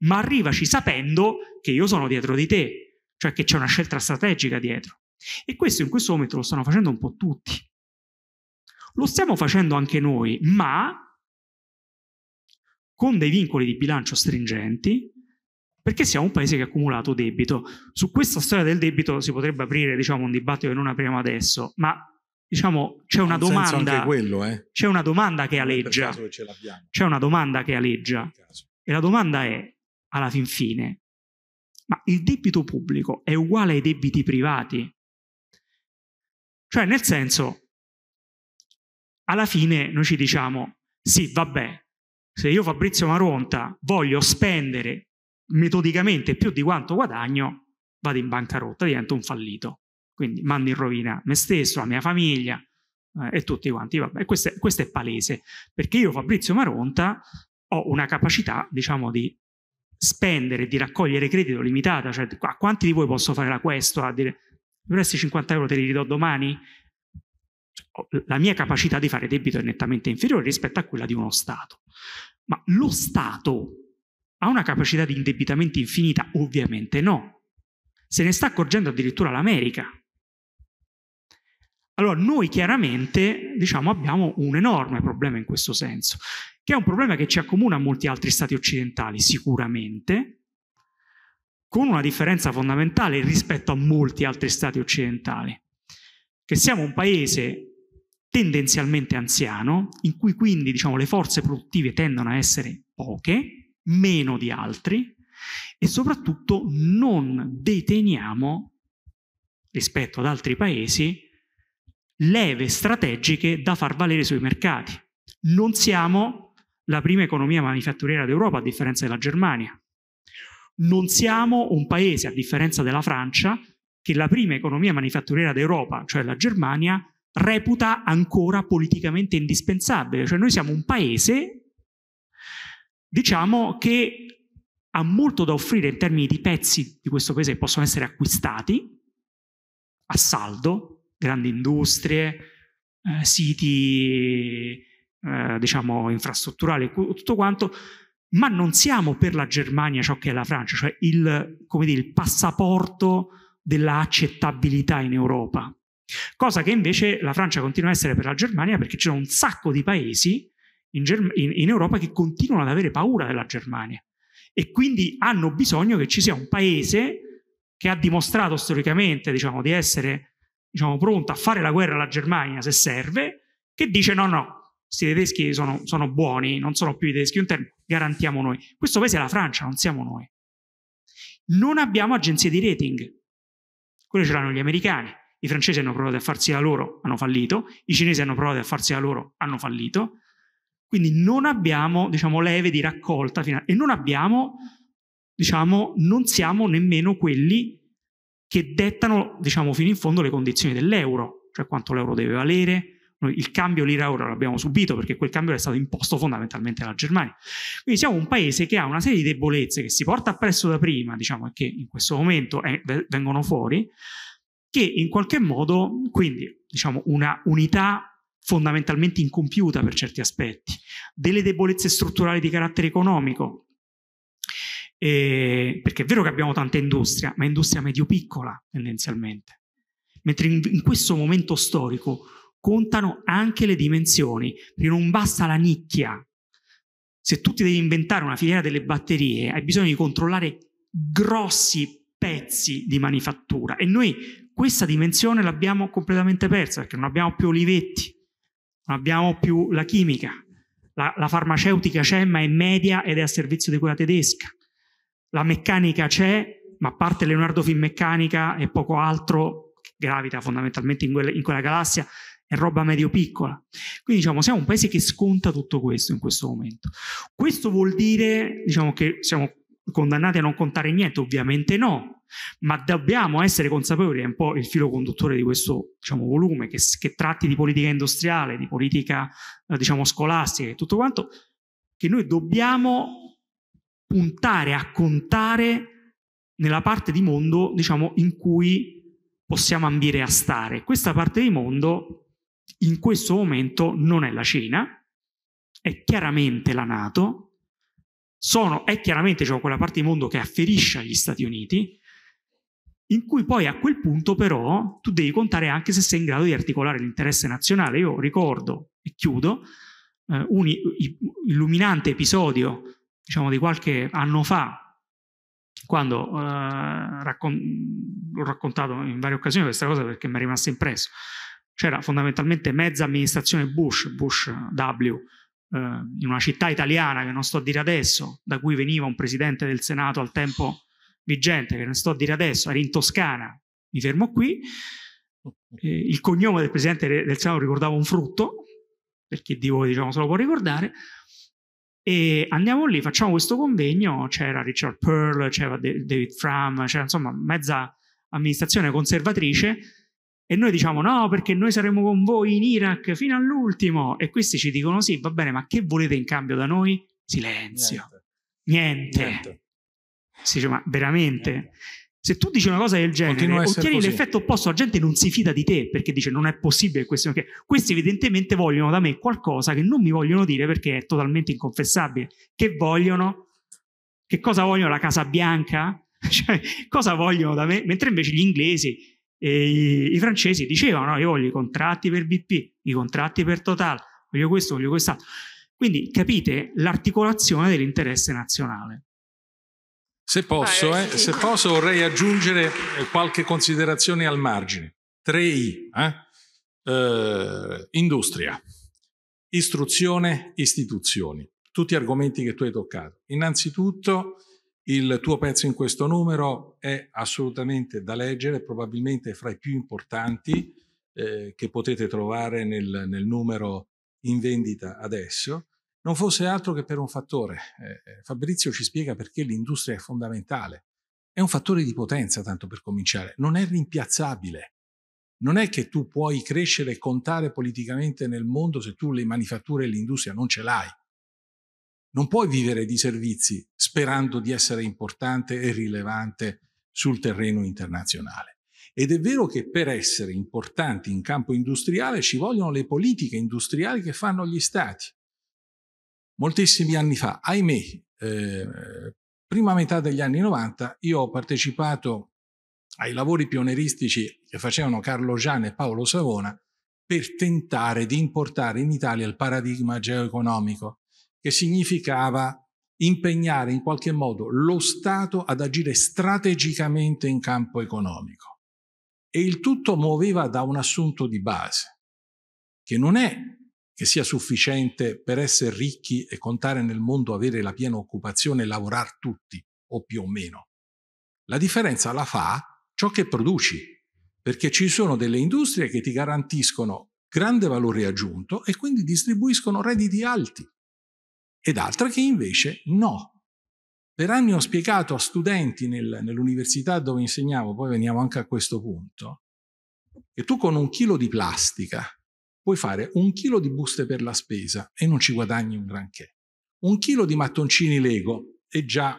ma arrivaci sapendo che io sono dietro di te, cioè che c'è una scelta strategica dietro. E questo in questo momento lo stanno facendo un po' tutti. Lo stiamo facendo anche noi, ma con dei vincoli di bilancio stringenti, perché siamo un paese che ha accumulato debito. Su questa storia del debito si potrebbe aprire diciamo, un dibattito che non apriamo adesso, ma diciamo, c'è, una domanda, quello, eh? c'è una domanda che aleggia. C'è una domanda che aleggia. E la domanda è, alla fin fine, ma il debito pubblico è uguale ai debiti privati? Cioè, nel senso, alla fine noi ci diciamo, sì, vabbè, se io Fabrizio Maronta voglio spendere metodicamente più di quanto guadagno, vado in bancarotta, divento un fallito. Quindi mando in rovina me stesso, la mia famiglia eh, e tutti quanti. Vabbè, questo è, questo è palese, perché io Fabrizio Maronta ho una capacità, diciamo, di spendere, di raccogliere credito limitata, cioè a quanti di voi posso fare la questo a dire dovresti 50 euro te li ridò domani la mia capacità di fare debito è nettamente inferiore rispetto a quella di uno Stato. Ma lo Stato ha una capacità di indebitamento infinita? Ovviamente no. Se ne sta accorgendo addirittura l'America. Allora noi chiaramente diciamo, abbiamo un enorme problema in questo senso, che è un problema che ci accomuna a molti altri stati occidentali sicuramente, con una differenza fondamentale rispetto a molti altri stati occidentali, che siamo un paese tendenzialmente anziano, in cui quindi diciamo, le forze produttive tendono a essere poche, meno di altri, e soprattutto non deteniamo, rispetto ad altri paesi, leve strategiche da far valere sui mercati. Non siamo la prima economia manifatturiera d'Europa, a differenza della Germania. Non siamo un paese, a differenza della Francia, che la prima economia manifatturiera d'Europa, cioè la Germania, reputa ancora politicamente indispensabile. Cioè noi siamo un paese, diciamo, che ha molto da offrire in termini di pezzi di questo paese che possono essere acquistati a saldo, grandi industrie, eh, siti eh, diciamo infrastrutturali, tutto quanto, ma non siamo per la Germania ciò che è la Francia, cioè il, dire, il passaporto dell'accettabilità in Europa. Cosa che invece la Francia continua a essere per la Germania perché c'è un sacco di paesi in, Germ- in, in Europa che continuano ad avere paura della Germania e quindi hanno bisogno che ci sia un paese che ha dimostrato storicamente diciamo, di essere diciamo, pronto a fare la guerra alla Germania se serve, che dice no, no, questi tedeschi sono, sono buoni, non sono più i tedeschi interni, garantiamo noi. Questo paese è la Francia, non siamo noi. Non abbiamo agenzie di rating, quelle ce l'hanno gli americani. I francesi hanno provato a farsi da loro, hanno fallito. I cinesi hanno provato a farsi da loro, hanno fallito. Quindi non abbiamo, diciamo, leve di raccolta finale e non abbiamo, diciamo, non siamo nemmeno quelli che dettano, diciamo, fino in fondo le condizioni dell'euro, cioè quanto l'euro deve valere. Noi il cambio lira-euro l'abbiamo subito perché quel cambio è stato imposto fondamentalmente dalla Germania. Quindi siamo un paese che ha una serie di debolezze che si porta appresso da prima, diciamo, e che in questo momento è, vengono fuori, che in qualche modo, quindi diciamo una unità fondamentalmente incompiuta per certi aspetti, delle debolezze strutturali di carattere economico, eh, perché è vero che abbiamo tanta industria, ma industria medio-piccola tendenzialmente, mentre in, in questo momento storico contano anche le dimensioni, perché non basta la nicchia. Se tu ti devi inventare una filiera delle batterie, hai bisogno di controllare grossi pezzi di manifattura e noi questa dimensione l'abbiamo completamente persa perché non abbiamo più Olivetti, non abbiamo più la chimica, la, la farmaceutica c'è ma è media ed è a servizio di quella tedesca, la meccanica c'è ma a parte Leonardo Finmeccanica e poco altro che gravita fondamentalmente in, quelle, in quella galassia è roba medio-piccola. Quindi diciamo siamo un paese che sconta tutto questo in questo momento. Questo vuol dire diciamo, che siamo condannati a non contare niente? Ovviamente no, ma dobbiamo essere consapevoli, è un po' il filo conduttore di questo diciamo, volume che, che, tratti di politica industriale, di politica eh, diciamo, scolastica e tutto quanto, che noi dobbiamo puntare a contare nella parte di mondo diciamo, in cui possiamo ambire a stare. Questa parte di mondo in questo momento non è la Cina, è chiaramente la Nato, sono, è chiaramente diciamo, quella parte di mondo che afferisce agli Stati Uniti, in cui poi a quel punto però tu devi contare anche se sei in grado di articolare l'interesse nazionale. Io ricordo, e chiudo, eh, un illuminante episodio diciamo, di qualche anno fa, quando eh, raccon- l'ho raccontato in varie occasioni questa cosa perché mi è rimasto impresso. C'era fondamentalmente mezza amministrazione Bush, Bush W, eh, in una città italiana che non sto a dire adesso, da cui veniva un presidente del Senato al tempo vigente, che non sto a dire adesso, era in Toscana, mi fermo qui, eh, il cognome del presidente del Senato ricordava un frutto, per chi di voi diciamo, se lo può ricordare, e andiamo lì, facciamo questo convegno, c'era Richard Pearl, c'era David Fram, c'era insomma mezza amministrazione conservatrice e noi diciamo no, perché noi saremo con voi in Iraq fino all'ultimo. E questi ci dicono sì, va bene, ma che volete in cambio da noi? Silenzio. Niente. Niente. Si dice, ma veramente? Niente. Se tu dici una cosa del genere, ottieni così. l'effetto opposto, la gente non si fida di te perché dice non è possibile questo. Questi evidentemente vogliono da me qualcosa che non mi vogliono dire perché è totalmente inconfessabile. Che vogliono? Che cosa vogliono la Casa Bianca? Cioè, cosa vogliono da me? Mentre invece gli inglesi e i, i francesi dicevano, io voglio i contratti per BP, i contratti per Total, voglio questo, voglio quest'altro. Quindi capite l'articolazione dell'interesse nazionale. Se posso, eh, se posso, vorrei aggiungere eh, qualche considerazione al margine. 3I, eh? eh, industria, istruzione, istituzioni, tutti argomenti che tu hai toccato. Innanzitutto il tuo pezzo in questo numero è assolutamente da leggere, probabilmente fra i più importanti eh, che potete trovare nel, nel, numero in vendita adesso, non fosse altro che per un fattore. Eh, Fabrizio ci spiega perché l'industria è fondamentale. È un fattore di potenza, tanto per cominciare, non è rimpiazzabile. Non è che tu puoi crescere e contare politicamente nel mondo se tu le manifatture e l'industria non ce l'hai. Non puoi vivere di servizi sperando di essere importante e rilevante sul terreno internazionale. Ed è vero che per essere importanti in campo industriale ci vogliono le politiche industriali che fanno gli stati. Moltissimi anni fa, ahimè, eh, prima metà degli anni 90, io ho partecipato ai lavori pioneristici che facevano Carlo Gian e Paolo Savona per tentare di importare in Italia il paradigma geoeconomico che significava impegnare in qualche modo lo Stato ad agire strategicamente in campo economico. E il tutto muoveva da un assunto di base, che non è che sia sufficiente per essere ricchi e contare nel mondo avere la piena occupazione e lavorare tutti, o più o meno. La differenza la fa ciò che produci, perché ci sono delle industrie che ti garantiscono grande valore aggiunto e quindi distribuiscono redditi alti ed altre che invece no. Per anni ho spiegato a studenti nel, nell'università dove insegnavo, poi veniamo anche a questo punto, che tu con un chilo di plastica puoi fare un chilo di buste per la spesa e non ci guadagni un granché. Un chilo di mattoncini Lego e già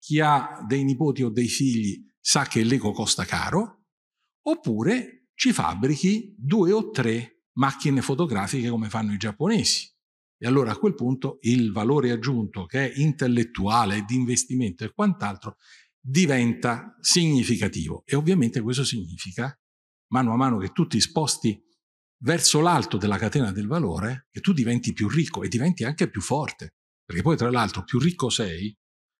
chi ha dei nipoti o dei figli sa che il Lego costa caro, oppure ci fabbrichi due o tre macchine fotografiche come fanno i giapponesi. E allora a quel punto il valore aggiunto che è intellettuale, di investimento e quant'altro diventa significativo. E ovviamente questo significa, mano a mano che tu ti sposti verso l'alto della catena del valore, che tu diventi più ricco e diventi anche più forte. Perché poi tra l'altro più ricco sei,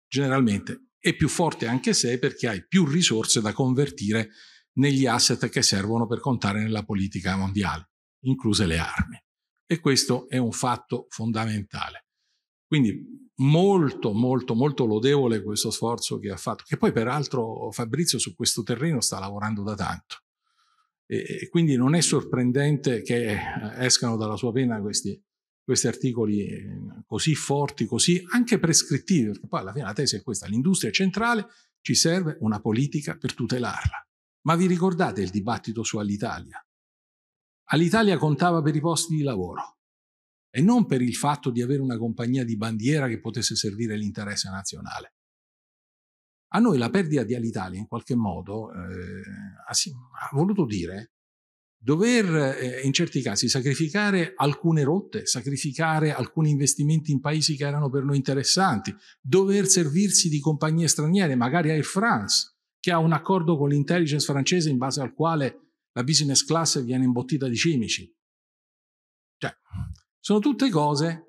generalmente, e più forte anche sei perché hai più risorse da convertire negli asset che servono per contare nella politica mondiale, incluse le armi. E questo è un fatto fondamentale. Quindi molto, molto, molto lodevole questo sforzo che ha fatto, che poi peraltro Fabrizio su questo terreno sta lavorando da tanto. E, e quindi non è sorprendente che escano dalla sua pena questi, questi articoli eh, così forti, così anche prescrittivi, perché poi alla fine la tesi è questa, l'industria centrale ci serve una politica per tutelarla. Ma vi ricordate il dibattito su Alitalia? All'Italia contava per i posti di lavoro e non per il fatto di avere una compagnia di bandiera che potesse servire l'interesse nazionale. A noi la perdita di Alitalia in qualche modo eh, ha, voluto dire dover eh, in certi casi sacrificare alcune rotte, sacrificare alcuni investimenti in paesi che erano per noi interessanti, dover servirsi di compagnie straniere, magari Air France, che ha un accordo con l'intelligence francese in base al quale la business class viene imbottita di cimici. Cioè, sono tutte cose,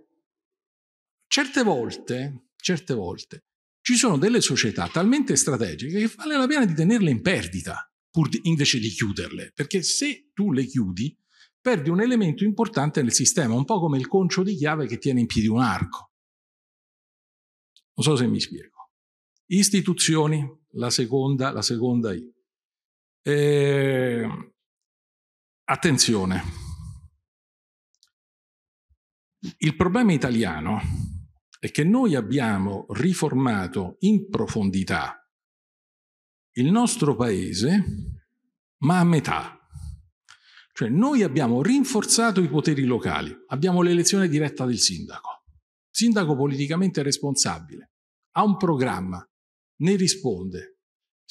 certe volte, certe volte, ci sono delle società talmente strategiche che vale la pena di tenerle in perdita, pur di, invece di chiuderle, perché se tu le chiudi, perdi un elemento importante nel sistema, un po' come il concio di chiave che tiene in piedi un arco. Non so se mi spiego. Istituzioni, la seconda, la seconda I. Eh, Attenzione, il problema italiano è che noi abbiamo riformato in profondità il nostro paese, ma a metà. Cioè noi abbiamo rinforzato i poteri locali, abbiamo l'elezione diretta del sindaco, sindaco politicamente responsabile, ha un programma, ne risponde,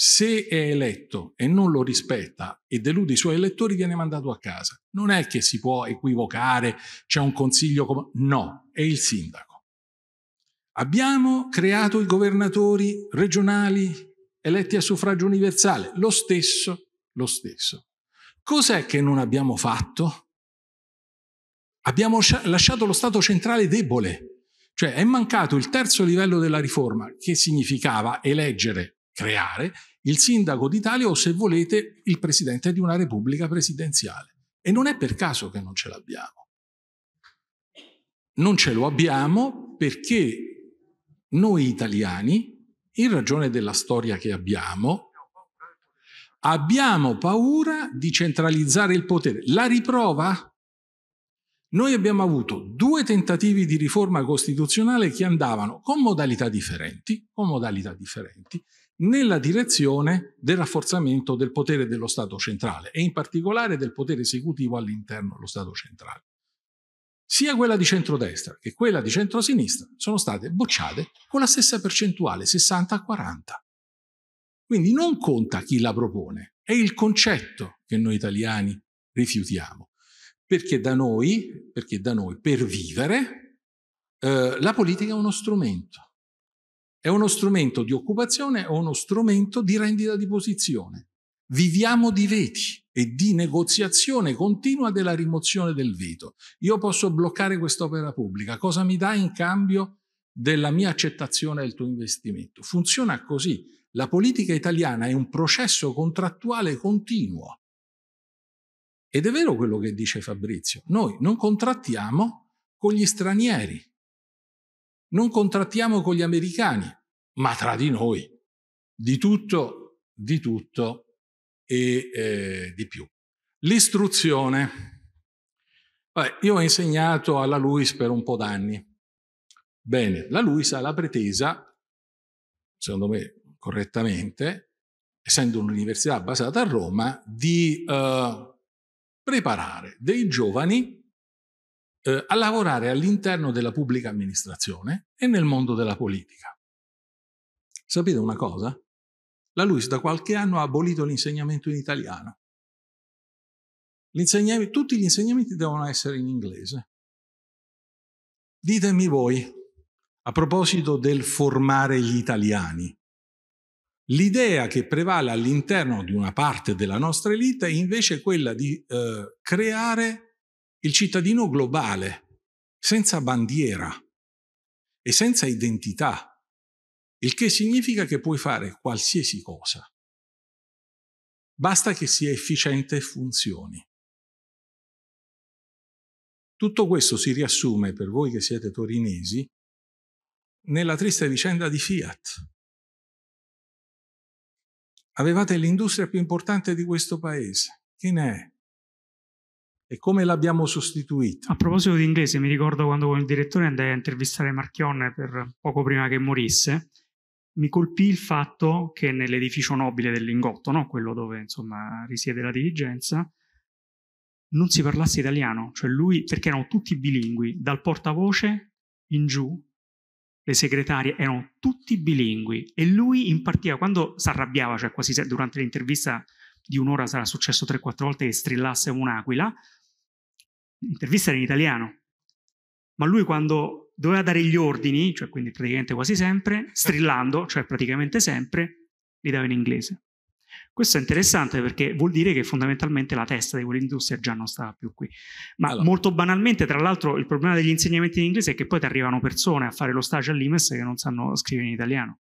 se è eletto e non lo rispetta e delude i suoi elettori, viene mandato a casa. Non è che si può equivocare, c'è un consiglio come... No, è il sindaco. Abbiamo creato i governatori regionali eletti a suffragio universale, lo stesso, lo stesso. Cos'è che non abbiamo fatto? Abbiamo lasciato lo Stato centrale debole, cioè è mancato il terzo livello della riforma, che significava eleggere creare il sindaco d'Italia o se volete il presidente di una repubblica presidenziale. E non è per caso che non ce l'abbiamo. Non ce lo abbiamo perché noi italiani, in ragione della storia che abbiamo, abbiamo paura di centralizzare il potere. La riprova? Noi abbiamo avuto due tentativi di riforma costituzionale che andavano con modalità differenti, con modalità differenti nella direzione del rafforzamento del potere dello Stato centrale e in particolare del potere esecutivo all'interno dello Stato centrale. Sia quella di centrodestra che quella di centrosinistra sono state bocciate con la stessa percentuale, 60-40. Quindi non conta chi la propone, è il concetto che noi italiani rifiutiamo. Perché da noi, perché da noi per vivere, eh, la politica è uno strumento è uno strumento di occupazione, è uno strumento di rendita di posizione. Viviamo di veti e di negoziazione continua della rimozione del veto. Io posso bloccare quest'opera pubblica, cosa mi dai in cambio della mia accettazione del tuo investimento? Funziona così. La politica italiana è un processo contrattuale continuo. Ed è vero quello che dice Fabrizio, noi non contrattiamo con gli stranieri, non contrattiamo con gli americani, ma tra di noi, di tutto, di tutto e eh, di più. L'istruzione. Vabbè, io ho insegnato alla Luis per un po' d'anni. Bene, la Luis ha la pretesa, secondo me correttamente, essendo un'università basata a Roma, di eh, preparare dei giovani eh, a lavorare all'interno della pubblica amministrazione e nel mondo della politica. Sapete una cosa? La Luis da qualche anno ha abolito l'insegnamento in italiano. L'insegnamento, tutti gli insegnamenti devono essere in inglese. Ditemi voi, a proposito del formare gli italiani, l'idea che prevale all'interno di una parte della nostra elite è invece quella di eh, creare il cittadino globale, senza bandiera e senza identità, il che significa che puoi fare qualsiasi cosa. Basta che sia efficiente e funzioni. Tutto questo si riassume, per voi che siete torinesi, nella triste vicenda di Fiat. Avevate l'industria più importante di questo paese. Chi ne è? e come l'abbiamo sostituita. A proposito di inglese, mi ricordo quando con il direttore andai a intervistare Marchionne per poco prima che morisse, mi colpì il fatto che nell'edificio nobile del Lingotto, no? quello dove insomma risiede la dirigenza, non si parlasse italiano, cioè lui, perché erano tutti bilingui, dal portavoce in giù, le segretarie erano tutti bilingui e lui in partita, quando si arrabbiava, cioè quasi durante l'intervista di un'ora sarà successo 3-4 volte che strillasse un'aquila, l'intervista era in italiano, ma lui quando doveva dare gli ordini, cioè quindi praticamente quasi sempre, strillando, cioè praticamente sempre, li dava in inglese. Questo è interessante perché vuol dire che fondamentalmente la testa di quell'industria già non stava più qui. Ma allora. molto banalmente, tra l'altro, il problema degli insegnamenti in inglese è che poi ti arrivano persone a fare lo stage all'IMES che non sanno scrivere in italiano.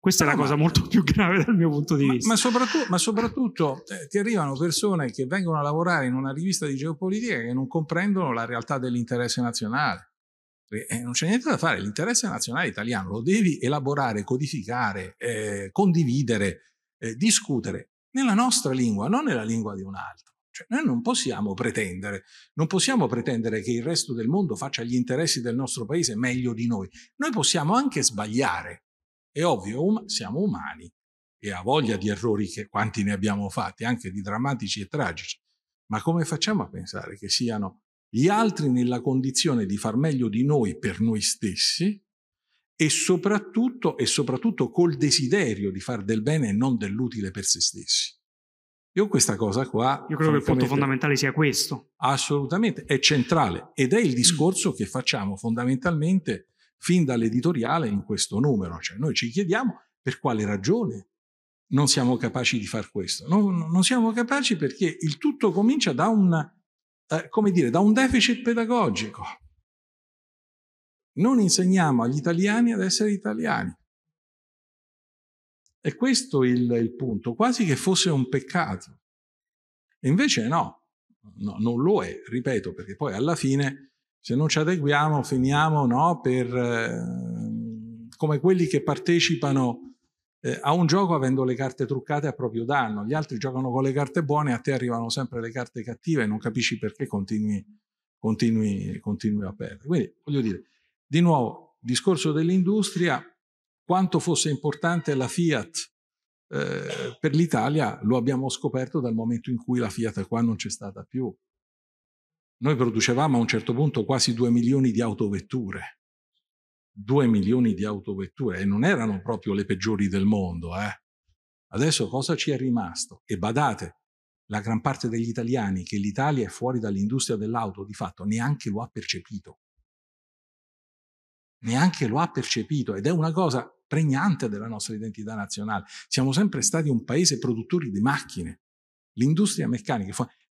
Questa no, è la ah, cosa molto più grave dal mio punto di ma, vista. Ma, soprattutto, ma soprattutto eh, ti arrivano persone che vengono a lavorare in una rivista di geopolitica che non comprendono la realtà dell'interesse nazionale. Eh, non c'è niente da fare, l'interesse nazionale italiano lo devi elaborare, codificare, eh, condividere, eh, discutere nella nostra lingua, non nella lingua di un altro. Cioè, noi non possiamo pretendere, non possiamo pretendere che il resto del mondo faccia gli interessi del nostro paese meglio di noi. Noi possiamo anche sbagliare, è ovvio, um- siamo umani e ha voglia di errori che quanti ne abbiamo fatti, anche di drammatici e tragici. Ma come facciamo a pensare che siano gli altri nella condizione di far meglio di noi per noi stessi e soprattutto, e soprattutto col desiderio di far del bene e non dell'utile per se stessi? Io questa cosa qua... Io credo che il punto fondamentale sia questo. Assolutamente, è centrale ed è il discorso che facciamo fondamentalmente fin dall'editoriale in questo numero. Cioè noi ci chiediamo per quale ragione non siamo capaci di far questo. Non, non siamo capaci perché il tutto comincia da un, eh, come dire, da un deficit pedagogico. Non insegniamo agli italiani ad essere italiani. E questo è il, il punto, quasi che fosse un peccato. E invece no, no, non lo è, ripeto, perché poi alla fine se non ci adeguiamo finiamo no, per, eh, come quelli che partecipano eh, a un gioco avendo le carte truccate a proprio danno. Gli altri giocano con le carte buone, a te arrivano sempre le carte cattive e non capisci perché continui, continui, continui a perdere. Quindi voglio dire, di nuovo, discorso dell'industria, quanto fosse importante la Fiat eh, per l'Italia lo abbiamo scoperto dal momento in cui la Fiat qua non c'è stata più. Noi producevamo a un certo punto quasi 2 milioni di autovetture. 2 milioni di autovetture e non erano proprio le peggiori del mondo. Eh? Adesso cosa ci è rimasto? E badate, la gran parte degli italiani che l'Italia è fuori dall'industria dell'auto di fatto neanche lo ha percepito. Neanche lo ha percepito ed è una cosa pregnante della nostra identità nazionale. Siamo sempre stati un paese produttori di macchine. L'industria meccanica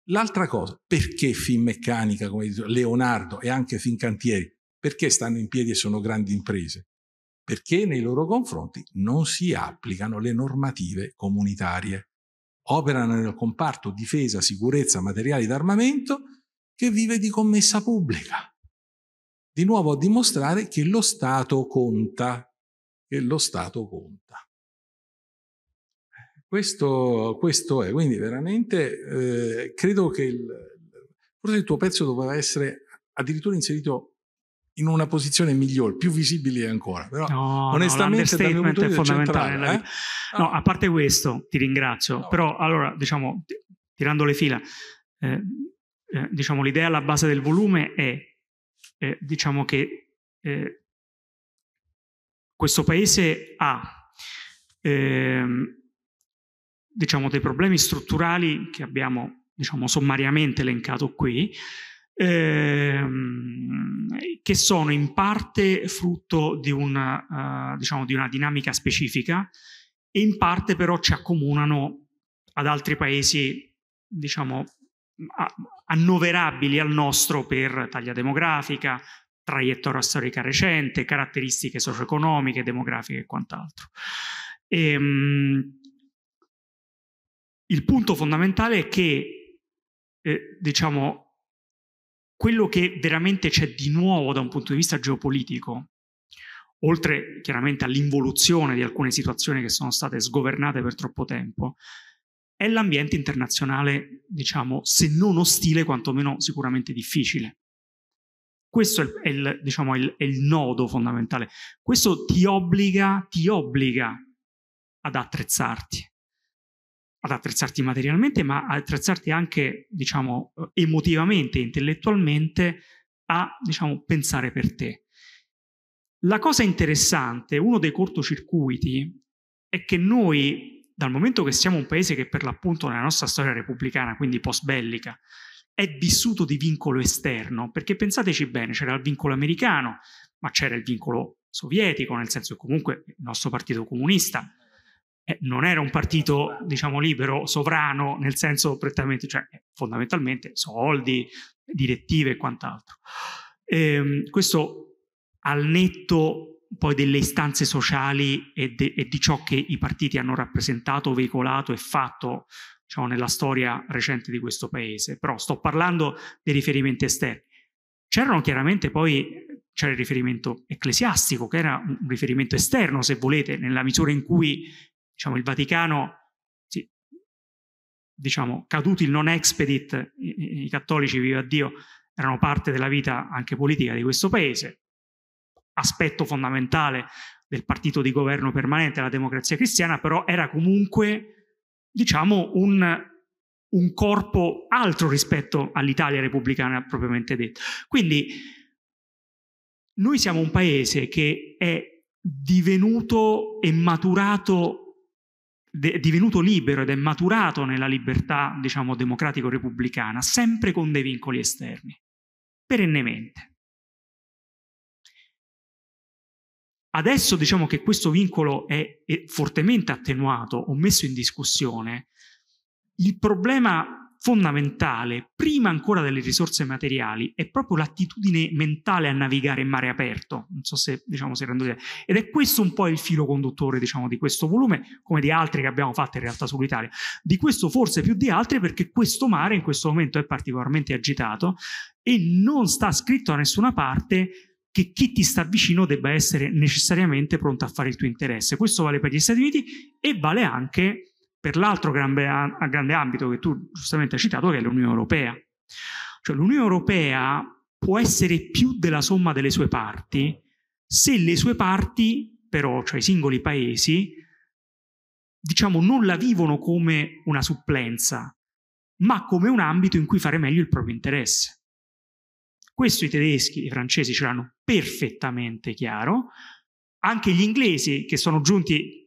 L'altra cosa, perché Finmeccanica, come dice Leonardo e anche Fincantieri, perché stanno in piedi e sono grandi imprese? Perché nei loro confronti non si applicano le normative comunitarie. Operano nel comparto difesa, sicurezza, materiali d'armamento che vive di commessa pubblica. Di nuovo a dimostrare che lo Stato conta, che lo Stato conta. Questo, questo è, quindi veramente eh, credo che il, forse il tuo pezzo doveva essere addirittura inserito in una posizione migliore, più visibile ancora. Però, no, onestamente, eh? no, l'understatement è fondamentale. Eh? No, ah. a parte questo, ti ringrazio. No. Però, allora, diciamo, tirando le fila, eh, eh, diciamo, l'idea alla base del volume è, diciamo che eh, questo paese ha ehm, diciamo, dei problemi strutturali che abbiamo diciamo, sommariamente elencato qui, ehm, che sono in parte frutto di una, eh, diciamo, di una dinamica specifica e in parte però ci accomunano ad altri paesi diciamo, annoverabili al nostro per taglia demografica, traiettoria storica recente, caratteristiche socio-economiche, demografiche e quant'altro. Ehm, il punto fondamentale è che, eh, diciamo, quello che veramente c'è di nuovo da un punto di vista geopolitico, oltre chiaramente all'involuzione di alcune situazioni che sono state sgovernate per troppo tempo, è l'ambiente internazionale, diciamo, se non ostile, quantomeno sicuramente difficile. Questo è il, diciamo, il, è il nodo fondamentale. Questo ti obbliga, ti obbliga ad attrezzarti ad attrezzarti materialmente, ma ad attrezzarti anche, diciamo, emotivamente, intellettualmente a, diciamo, pensare per te. La cosa interessante, uno dei cortocircuiti, è che noi, dal momento che siamo un paese che per l'appunto nella nostra storia repubblicana, quindi post-bellica, è vissuto di vincolo esterno, perché pensateci bene, c'era il vincolo americano, ma c'era il vincolo sovietico, nel senso che comunque il nostro partito comunista eh, non era un partito, diciamo, libero, sovrano, nel senso prettamente, cioè eh, fondamentalmente soldi, direttive e quant'altro. Ehm, questo al netto poi delle istanze sociali e, de- e, di ciò che i partiti hanno rappresentato, veicolato e fatto diciamo, nella storia recente di questo paese. Però sto parlando dei riferimenti esterni. C'erano chiaramente poi c'era il riferimento ecclesiastico, che era un riferimento esterno, se volete, nella misura in cui diciamo, il Vaticano, sì, diciamo, caduti il non expedit, i, i cattolici, viva Dio, erano parte della vita anche politica di questo paese, aspetto fondamentale del partito di governo permanente, la democrazia cristiana, però era comunque, diciamo, un, un corpo altro rispetto all'Italia repubblicana propriamente detta. Quindi noi siamo un paese che è divenuto e maturato è divenuto libero ed è maturato nella libertà, diciamo, democratico-repubblicana, sempre con dei vincoli esterni, perennemente. Adesso diciamo che questo vincolo è, è fortemente attenuato o messo in discussione. Il problema fondamentale, prima ancora delle risorse materiali, è proprio l'attitudine mentale a navigare in mare aperto. Non so se diciamo si rendo Ed è questo un po' il filo conduttore, diciamo, di questo volume, come di altri che abbiamo fatto in realtà sull'Italia. Di questo forse più di altri, perché questo mare in questo momento è particolarmente agitato e non sta scritto da nessuna parte che chi ti sta vicino debba essere necessariamente pronto a fare il tuo interesse. Questo vale per gli Stati Uniti e vale anche per per l'altro grande, grande ambito che tu giustamente hai citato, che è l'Unione Europea. Cioè l'Unione Europea può essere più della somma delle sue parti se le sue parti, però, cioè i singoli paesi, diciamo, non la vivono come una supplenza, ma come un ambito in cui fare meglio il proprio interesse. Questo i tedeschi e i francesi ce l'hanno perfettamente chiaro, anche gli inglesi che sono giunti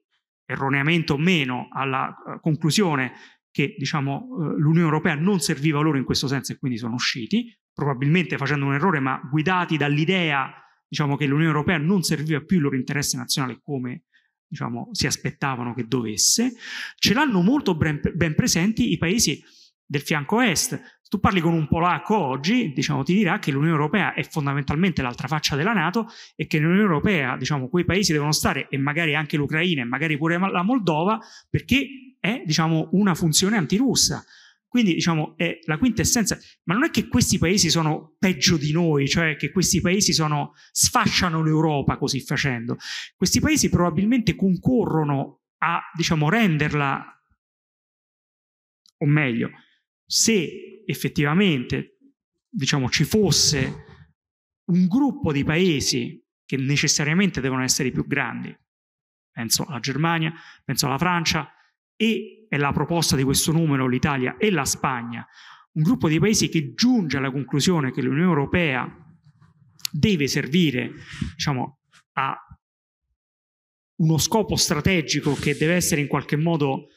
erroneamente o meno alla eh, conclusione che diciamo, eh, l'Unione Europea non serviva loro in questo senso e quindi sono usciti, probabilmente facendo un errore, ma guidati dall'idea diciamo, che l'Unione Europea non serviva più il loro interesse nazionale come diciamo, si aspettavano che dovesse. Ce l'hanno molto ben, ben presenti i paesi del fianco est. tu parli con un polacco oggi, diciamo, ti dirà che l'Unione Europea è fondamentalmente l'altra faccia della Nato e che nell'Unione Europea, diciamo, quei paesi devono stare, e magari anche l'Ucraina e magari pure la Moldova, perché è, diciamo, una funzione antirussa. Quindi diciamo è la quintessenza, ma non è che questi paesi sono peggio di noi, cioè che questi paesi sono, sfasciano l'Europa così facendo. Questi paesi probabilmente concorrono a diciamo, renderla, o meglio, se effettivamente diciamo, ci fosse un gruppo di paesi che necessariamente devono essere i più grandi, penso alla Germania, penso alla Francia, e è la proposta di questo numero l'Italia e la Spagna, un gruppo di paesi che giunge alla conclusione che l'Unione Europea deve servire diciamo, a uno scopo strategico che deve essere in qualche modo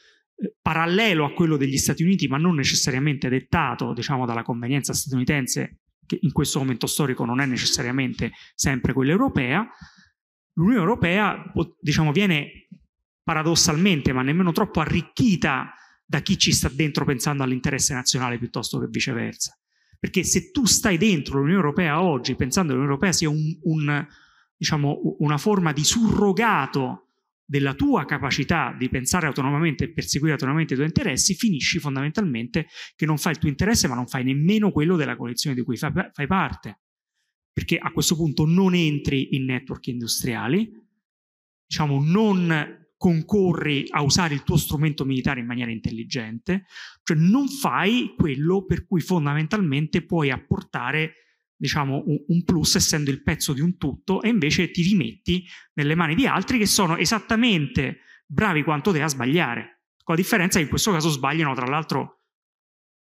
parallelo a quello degli Stati Uniti, ma non necessariamente dettato diciamo, dalla convenienza statunitense, che in questo momento storico non è necessariamente sempre quella europea, l'Unione Europea diciamo, viene paradossalmente, ma nemmeno troppo arricchita da chi ci sta dentro pensando all'interesse nazionale piuttosto che viceversa. Perché se tu stai dentro l'Unione Europea oggi pensando che l'Unione Europea sia un, un, diciamo, una forma di surrogato della tua capacità di pensare autonomamente e perseguire autonomamente i tuoi interessi, finisci fondamentalmente che non fai il tuo interesse, ma non fai nemmeno quello della collezione di cui fai, fai parte. Perché a questo punto non entri in network industriali, diciamo, non concorri a usare il tuo strumento militare in maniera intelligente, cioè non fai quello per cui fondamentalmente puoi apportare diciamo, un plus essendo il pezzo di un tutto e invece ti rimetti nelle mani di altri che sono esattamente bravi quanto te a sbagliare. Con la differenza che in questo caso sbagliano, tra l'altro,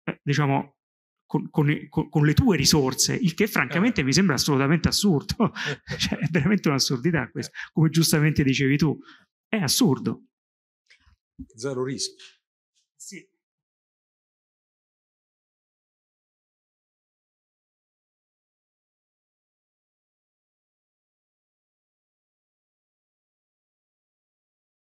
eh, diciamo, con, con, con, le tue risorse, il che francamente eh. mi sembra assolutamente assurdo. cioè, è veramente un'assurdità questo, come giustamente dicevi tu. È assurdo. Zero rischio. Sì,